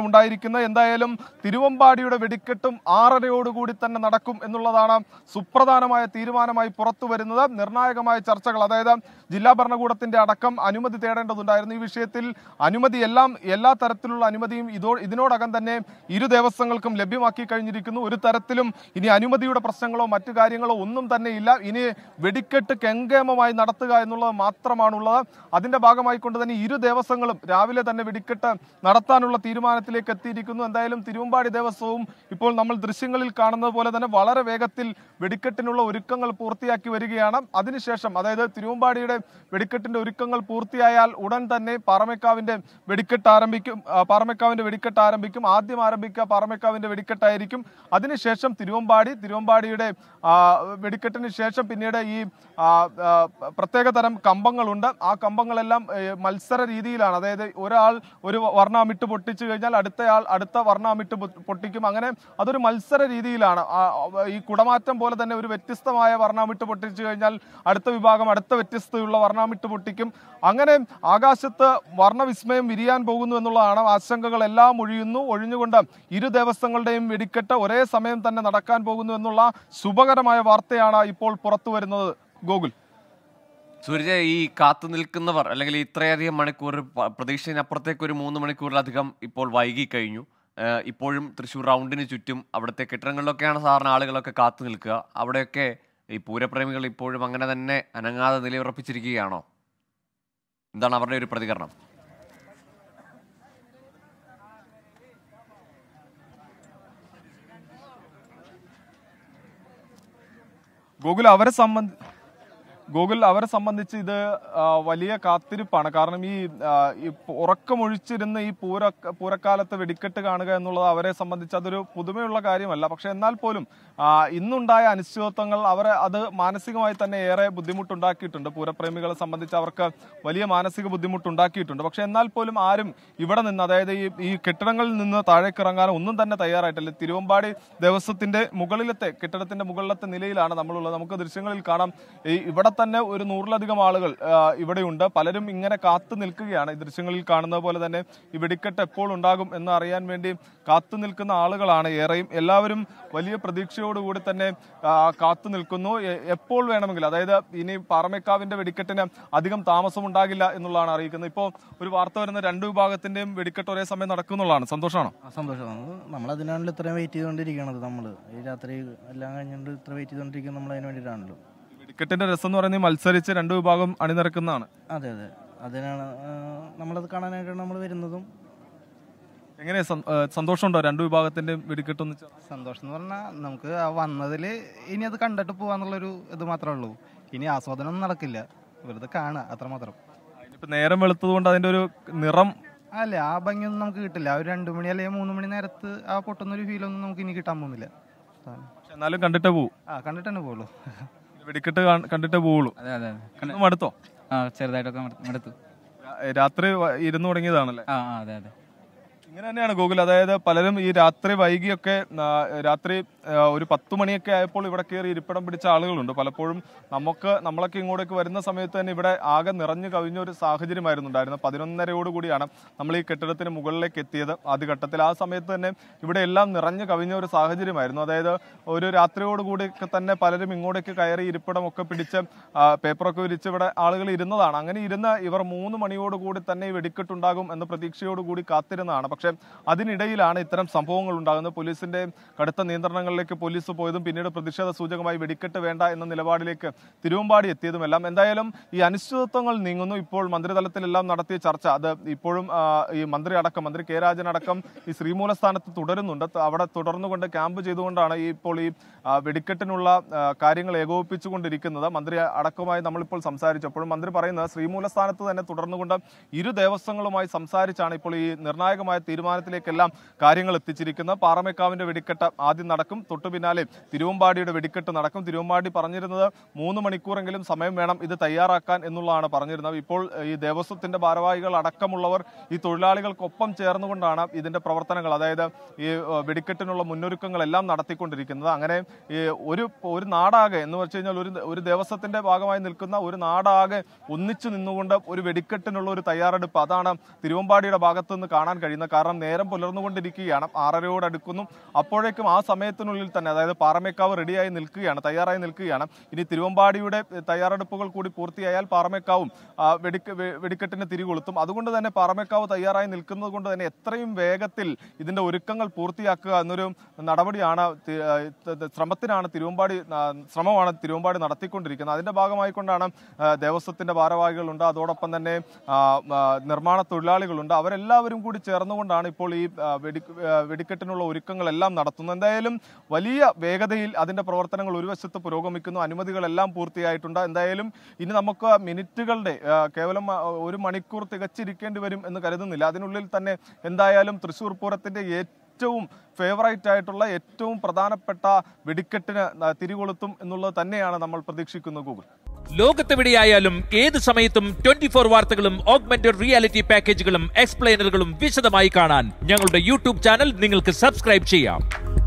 S4: ഉണ്ടായിരിക്കുന്നത് എന്തായാലും തിരുവമ്പാടിയുടെ വെടിക്കെട്ടും ആറരയോടുകൂടി തന്നെ നടക്കും എന്നുള്ളതാണ് സുപ്രധാനമായ തീരുമാനം തീരുമാനമായി പുറത്തു വരുന്നത് നിർണായകമായ ചർച്ചകൾ അതായത് ജില്ലാ ഭരണകൂടത്തിന്റെ അടക്കം അനുമതി തേടേണ്ടതുണ്ടായിരുന്നു ഈ വിഷയത്തിൽ അനുമതി എല്ലാം എല്ലാ തരത്തിലുള്ള അനുമതിയും ഇതോ ഇതിനോടകം തന്നെ ഇരു ദേവസ്വങ്ങൾക്കും ലഭ്യമാക്കി കഴിഞ്ഞിരിക്കുന്നു ഒരു തരത്തിലും ഇനി അനുമതിയുടെ പ്രശ്നങ്ങളോ മറ്റു കാര്യങ്ങളോ ഒന്നും തന്നെ ഇല്ല ഇനി വെടിക്കെട്ട് കെങ്കേമമായി നടത്തുക എന്നുള്ളത് മാത്രമാണുള്ളത് അതിന്റെ ഭാഗമായി കൊണ്ട് തന്നെ ഇരു ദേവസ്വങ്ങളും രാവിലെ തന്നെ വെടിക്കെട്ട് നടത്താനുള്ള തീരുമാനത്തിലേക്ക് എത്തിയിരിക്കുന്നു എന്തായാലും തിരുവമ്പാടി ദേവസ്വവും ഇപ്പോൾ നമ്മൾ ദൃശ്യങ്ങളിൽ കാണുന്നത് പോലെ തന്നെ വളരെ വേഗത്തിൽ വെടിക്കെട്ടിനുള്ള ഒരുക്കങ്ങൾ പൂർത്തിയാക്കി വരികയാണ് അതിനുശേഷം അതായത് തിരുവമ്പാടിയുടെ വെടിക്കെട്ടിന്റെ ഒരുക്കങ്ങൾ പൂർത്തിയായാൽ ഉടൻ തന്നെ പാറമേക്കാവിന്റെ വെടിക്കെട്ട് ആരംഭിക്കും പാറമേക്കാവിന്റെ വെടിക്കെട്ട് ആരംഭിക്കും ആദ്യം ആരംഭിക്കുക പാറമേക്കാവിന്റെ വെടിക്കെട്ടായിരിക്കും അതിനുശേഷം തിരുവമ്പാടി തിരുവമ്പാടിയുടെ വെടിക്കെട്ടിന് ശേഷം പിന്നീട് ഈ പ്രത്യേക തരം കമ്പങ്ങളുണ്ട് ആ കമ്പങ്ങളെല്ലാം മത്സര രീതിയിലാണ് അതായത് ഒരാൾ ഒരു വർണ്ണമിട്ട് പൊട്ടിച്ചു കഴിഞ്ഞാൽ അടുത്തയാൾ അടുത്ത വർണ്ണമിട്ട് പൊട്ടിക്കും അങ്ങനെ അതൊരു മത്സര രീതിയിലാണ് ഈ കുടമാറ്റം പോലെ തന്നെ ഒരു വ്യത്യസ്തമായ വ്യത്യസ്തമായ വർണ്ണാമിട്ട് പൊട്ടിച്ചു കഴിഞ്ഞാൽ അടുത്ത വിഭാഗം അടുത്ത വ്യത്യസ്തയുള്ള വർണ്ണാമിട്ട് പൊട്ടിക്കും അങ്ങനെ ആകാശത്ത് വർണ്ണവിസ്മയം വിരിയാൻ പോകുന്നു എന്നുള്ളതാണ് ആശങ്കകളെല്ലാം ഒഴിയുന്നു ഒഴിഞ്ഞുകൊണ്ട് ഇരു ദേവസ്വങ്ങളുടെയും വെടിക്കെട്ട് ഒരേ സമയം തന്നെ നടക്കാൻ പോകുന്നു എന്നുള്ള ശുഭകരമായ വാർത്തയാണ് ഇപ്പോൾ പുറത്തു വരുന്നത് ഗോകുൽ
S3: സൂര്യ ഈ കാത്തു നിൽക്കുന്നവർ അല്ലെങ്കിൽ ഇത്രയധികം മണിക്കൂർ പ്രതീക്ഷയിനപ്പുറത്തേക്ക് ഒരു മൂന്ന് മണിക്കൂറിലധികം ഇപ്പോൾ വൈകി കഴിഞ്ഞു ഇപ്പോഴും തൃശ്ശൂർ റൗണ്ടിന് ചുറ്റും അവിടുത്തെ കെട്ടിടങ്ങളിലൊക്കെയാണ് സാധാരണ ആളുകളൊക്കെ കാത്തു നിൽക്കുക അവിടെയൊക്കെ ഈ പൂരപ്രേമികൾ ഇപ്പോഴും അങ്ങനെ തന്നെ അനങ്ങാതെ നിലയുറപ്പിച്ചിരിക്കുകയാണോ എന്താണ് അവരുടെ ഒരു പ്രതികരണം
S4: ഗോകുൽ അവരെ സംബന്ധ ഗൂഗിൾ അവരെ സംബന്ധിച്ച് ഇത് വലിയ കാത്തിരിപ്പാണ് കാരണം ഈ ഉറക്കമൊഴിച്ചിരുന്ന് ഈ പൂര പൂരക്കാലത്ത് വെടിക്കെട്ട് കാണുക എന്നുള്ളത് അവരെ സംബന്ധിച്ച് അതൊരു പുതുമയുള്ള കാര്യമല്ല പക്ഷെ എന്നാൽ പോലും ഇന്നുണ്ടായ അനിശ്ചിതത്വങ്ങൾ അവരെ അത് മാനസികമായി തന്നെ ഏറെ ബുദ്ധിമുട്ടുണ്ടാക്കിയിട്ടുണ്ട് പൂരപ്രേമികളെ സംബന്ധിച്ച് അവർക്ക് വലിയ മാനസിക ബുദ്ധിമുട്ടുണ്ടാക്കിയിട്ടുണ്ട് പക്ഷെ എന്നാൽ പോലും ആരും ഇവിടെ നിന്ന് അതായത് ഈ ഈ കെട്ടിടങ്ങളിൽ നിന്ന് താഴേക്ക് ഇറങ്ങാൻ ഒന്നും തന്നെ തയ്യാറായിട്ടില്ല തിരുവമ്പാടി ദേവസ്വത്തിന്റെ മുകളിലത്തെ കെട്ടിടത്തിന്റെ മുകളിലത്തെ നിലയിലാണ് നമ്മളുള്ളത് നമുക്ക് ദൃശ്യങ്ങളിൽ കാണാം ഈ ഇവിടെ തന്നെ ഒരു നൂറിലധികം ആളുകൾ ഇവിടെയുണ്ട് പലരും ഇങ്ങനെ കാത്തു നിൽക്കുകയാണ് ഈ ദൃശ്യങ്ങളിൽ കാണുന്ന പോലെ തന്നെ ഈ വെടിക്കെട്ട് എപ്പോൾ ഉണ്ടാകും എന്ന് അറിയാൻ വേണ്ടി കാത്തു നിൽക്കുന്ന ആളുകളാണ് ഏറെയും എല്ലാവരും വലിയ പ്രതീക്ഷയോടുകൂടി തന്നെ കാത്തു നിൽക്കുന്നു എപ്പോൾ വേണമെങ്കിൽ അതായത് ഇനി പാറമേക്കാവിന്റെ വെടിക്കെട്ടിന് അധികം താമസം ഉണ്ടാകില്ല എന്നുള്ളതാണ് അറിയിക്കുന്നത് ഇപ്പോൾ ഒരു വാർത്ത വരുന്ന രണ്ട് വിഭാഗത്തിന്റെയും വെടിക്കെട്ട് ഒരേ സമയം നടക്കുന്നുള്ളതാണ് സന്തോഷമാണോ
S1: സന്തോഷമാണ് നമ്മൾ അതിനാണല്ലോ ഇത്രയും വെയിറ്റ് ചെയ്തുകൊണ്ടിരിക്കുന്നത് നമ്മൾ ഈ രാത്രി എല്ലാം കഴിഞ്ഞുകൊണ്ട് ഇത്ര വെയിറ്റ് ചെയ്തുകൊണ്ടിരിക്കുന്നത് നമ്മൾ അതിന് വേണ്ടിയിട്ടാണല്ലോ
S4: ക്രിക്കറ്റിന്റെ രസം എന്ന് പറയുന്നത് മത്സരിച്ച് രണ്ട് വിഭാഗം അണിനിരക്കുന്നതാണ്
S1: അതെ അതെ അതിനാണ് നമ്മളത് കാണാനായിട്ടാണ് നമ്മൾ വരുന്നതും
S4: എങ്ങനെ സന്തോഷമുണ്ടോ രണ്ട് വിഭാഗത്തിന്റെ വെടിക്കെട്ടൊന്ന്
S1: സന്തോഷം എന്ന് പറഞ്ഞാൽ നമുക്ക് വന്നതിൽ ഇനി അത് കണ്ടിട്ട് പോവാന്നുള്ളൊരു ഇത് മാത്രമേ ഉള്ളൂ ഇനി ആസ്വാദനം നടക്കില്ല
S4: വെറുതെ കാണുക അത്രമാത്രം ഇപ്പം നേരം വെളുത്തത് കൊണ്ട് അതിന്റെ ഒരു നിറം അല്ല ആ ഭംഗിയൊന്നും നമുക്ക് കിട്ടില്ല ആ ഒരു രണ്ടു മണി അല്ലെങ്കിൽ മൂന്ന് മണി നേരത്ത് ആ പൊട്ടുന്നൊരു ഫീലൊന്നും നമുക്ക് ഇനി കിട്ടാൻ പോകുന്നില്ല എന്നാലും കണ്ടിട്ടേ പോകൂ
S1: ആ കണ്ടിട്ട് തന്നെ പോകുള്ളൂ
S4: വെടിക്കെട്ട് കണ്ടിട്ടേ പോവുള്ളൂ അതെ അതെ മടുത്തോ ആ ചെറുതായിട്ടൊക്കെ രാത്രി ഇരുന്ന് തുടങ്ങിയതാണല്ലേ ആ അതെ അതെ ഇങ്ങനെ തന്നെയാണ് ഗൂഗിൾ അതായത് പലരും ഈ രാത്രി വൈകിയൊക്കെ രാത്രി ഒരു പത്ത് മണിയൊക്കെ ആയപ്പോൾ ഇവിടെ കയറി ഇരിപ്പിടം പിടിച്ച ആളുകളുണ്ട് പലപ്പോഴും നമുക്ക് നമ്മളൊക്കെ ഇങ്ങോട്ടേക്ക് വരുന്ന സമയത്ത് തന്നെ ഇവിടെ ആകെ നിറഞ്ഞു കവിഞ്ഞ ഒരു സാഹചര്യമായിരുന്നു ഉണ്ടായിരുന്നത് പതിനൊന്നരയോട് നമ്മൾ ഈ കെട്ടിടത്തിന് മുകളിലേക്ക് എത്തിയത് ആദ്യ ഘട്ടത്തിൽ ആ സമയത്ത് തന്നെ ഇവിടെ എല്ലാം നിറഞ്ഞു കവിഞ്ഞ ഒരു സാഹചര്യമായിരുന്നു അതായത് ഒരു രാത്രിയോട് തന്നെ പലരും ഇങ്ങോട്ടേക്ക് കയറി ഇരിപ്പിടമൊക്കെ പിടിച്ച് പേപ്പറൊക്കെ വിരിച്ച് ഇവിടെ ആളുകൾ ഇരുന്നതാണ് അങ്ങനെ ഇരുന്ന് ഇവർ മൂന്ന് മണിയോട് കൂടി തന്നെ ഈ വെടിക്കെട്ടുണ്ടാകും എന്ന പ്രതീക്ഷയോടുകൂടി കാത്തിരുന്നതാണ് പക്ഷേ അതിനിടയിലാണ് ഇത്തരം സംഭവങ്ങൾ ഉണ്ടാകുന്നത് പോലീസിന്റെ കടുത്ത നിയന്ത്രണങ്ങളിൽ സ്ഥലങ്ങളിലേക്ക് പോലീസ് പോയതും പിന്നീട് പ്രതിഷേധ സൂചകമായി വെടിക്കെട്ട് വേണ്ട എന്ന നിലപാടിലേക്ക് തിരുവമ്പാടി എത്തിയതുമെല്ലാം എന്തായാലും ഈ അനിശ്ചിതത്വങ്ങൾ നീങ്ങുന്നു ഇപ്പോൾ മന്ത്രിതലത്തിലെല്ലാം നടത്തിയ ചർച്ച അത് ഇപ്പോഴും ഈ മന്ത്രി അടക്കം മന്ത്രി കെ രാജനടക്കം ഈ ശ്രീമൂല സ്ഥാനത്ത് തുടരുന്നുണ്ട് അവിടെ തുടർന്നുകൊണ്ട് ക്യാമ്പ് ചെയ്തുകൊണ്ടാണ് ഈ ഇപ്പോൾ ഈ വെടിക്കെട്ടിനുള്ള കാര്യങ്ങൾ ഏകോപിപ്പിച്ചുകൊണ്ടിരിക്കുന്നത് മന്ത്രി അടക്കമായി നമ്മളിപ്പോൾ സംസാരിച്ചപ്പോഴും മന്ത്രി പറയുന്നത് ശ്രീമൂല സ്ഥാനത്ത് തന്നെ തുടർന്നുകൊണ്ട് ഇരു ദേവസ്വങ്ങളുമായി സംസാരിച്ചാണ് ഇപ്പോൾ ഈ നിർണായകമായ തീരുമാനത്തിലേക്കെല്ലാം കാര്യങ്ങൾ എത്തിച്ചിരിക്കുന്നത് പാറമേക്കാവിന്റെ വെടിക്കെട്ട് ആദ്യം നടക്കും തൊട്ടു പിന്നാലെ തിരുവമ്പാടിയുടെ വെടിക്കെട്ട് നടക്കും തിരുവമ്പാടി പറഞ്ഞിരുന്നത് മൂന്ന് മണിക്കൂറെങ്കിലും സമയം വേണം ഇത് തയ്യാറാക്കാൻ എന്നുള്ളതാണ് പറഞ്ഞിരുന്നത് ഇപ്പോൾ ഈ ദേവസ്വത്തിന്റെ ഭാരവാഹികൾ അടക്കമുള്ളവർ ഈ തൊഴിലാളികൾക്കൊപ്പം ചേർന്നുകൊണ്ടാണ് ഇതിന്റെ പ്രവർത്തനങ്ങൾ അതായത് ഈ വെടിക്കെട്ടിനുള്ള മുന്നൊരുക്കങ്ങളെല്ലാം നടത്തിക്കൊണ്ടിരിക്കുന്നത് അങ്ങനെ ഈ ഒരു ഒരു നാടാകെ എന്ന് വെച്ച് കഴിഞ്ഞാൽ ഒരു ഒരു ദേവസ്വത്തിന്റെ ഭാഗമായി നിൽക്കുന്ന ഒരു നാടാകെ ഒന്നിച്ചു നിന്നുകൊണ്ട് ഒരു വെടിക്കെട്ടിനുള്ള ഒരു തയ്യാറെടുപ്പ് അതാണ് തിരുവമ്പാടിയുടെ ഭാഗത്തുനിന്ന് കാണാൻ കഴിയുന്നത് കാരണം നേരം പുലർന്നുകൊണ്ടിരിക്കുകയാണ് ആറരയോടടുക്കുന്നു അപ്പോഴേക്കും ആ സമയത്തിന് ദിവസത്തിനുള്ളിൽ തന്നെ അതായത് പാറമേക്കാവ് റെഡിയായി നിൽക്കുകയാണ് തയ്യാറായി നിൽക്കുകയാണ് ഇനി തിരുവമ്പാടിയുടെ തയ്യാറെടുപ്പുകൾ കൂടി പൂർത്തിയായാൽ പാറമേക്കാവും വെടിക്ക് വെടിക്കെട്ടിന് തിരികൊളുത്തും അതുകൊണ്ട് തന്നെ പാറമേക്കാവ് തയ്യാറായി നിൽക്കുന്നത് കൊണ്ട് തന്നെ എത്രയും വേഗത്തിൽ ഇതിൻ്റെ ഒരുക്കങ്ങൾ പൂർത്തിയാക്കുക എന്നൊരു നടപടിയാണ് ശ്രമത്തിനാണ് തിരുവമ്പാടി ശ്രമമാണ് തിരുവമ്പാടി നടത്തിക്കൊണ്ടിരിക്കുന്നത് അതിൻ്റെ ഭാഗമായിക്കൊണ്ടാണ് ദേവസ്വത്തിൻ്റെ ഭാരവാഹികളുണ്ട് അതോടൊപ്പം തന്നെ നിർമ്മാണ തൊഴിലാളികളുണ്ട് അവരെല്ലാവരും കൂടി ചേർന്നുകൊണ്ടാണ് ഇപ്പോൾ ഈ വെടി വെടിക്കെട്ടിനുള്ള ഒരുക്കങ്ങളെല്ലാം നടത്തുന്നത് എന്തായാലും വലിയ വേഗതയിൽ അതിൻ്റെ പ്രവർത്തനങ്ങൾ ഒരു വശത്ത് പുരോഗമിക്കുന്നു അനുമതികളെല്ലാം പൂർത്തിയായിട്ടുണ്ട് എന്തായാലും ഇനി നമുക്ക് മിനിറ്റുകളുടെ കേവലം ഒരു മണിക്കൂർ തികച്ചിരിക്കേണ്ടി വരും എന്ന് കരുതുന്നില്ല അതിനുള്ളിൽ തന്നെ എന്തായാലും തൃശ്ശൂർ പൂരത്തിൻ്റെ ഏറ്റവും ഫേവറേറ്റ് ആയിട്ടുള്ള ഏറ്റവും പ്രധാനപ്പെട്ട വെടിക്കെട്ടിന് തിരികൊളുത്തും എന്നുള്ളത് തന്നെയാണ് നമ്മൾ പ്രതീക്ഷിക്കുന്നത് ഗൂഗിൾ
S1: ലോകത്തെവിടെയായാലും
S3: ഏത് സമയത്തും ട്വന്റി ഫോർ വാർത്തകളും ഓഗ്മെന്റഡ് റിയാലിറ്റി പാക്കേജുകളും എക്സ്പ്ലെയിനറുകളും വിശദമായി കാണാൻ ഞങ്ങളുടെ യൂട്യൂബ് ചാനൽ നിങ്ങൾക്ക് സബ്സ്ക്രൈബ് ചെയ്യാം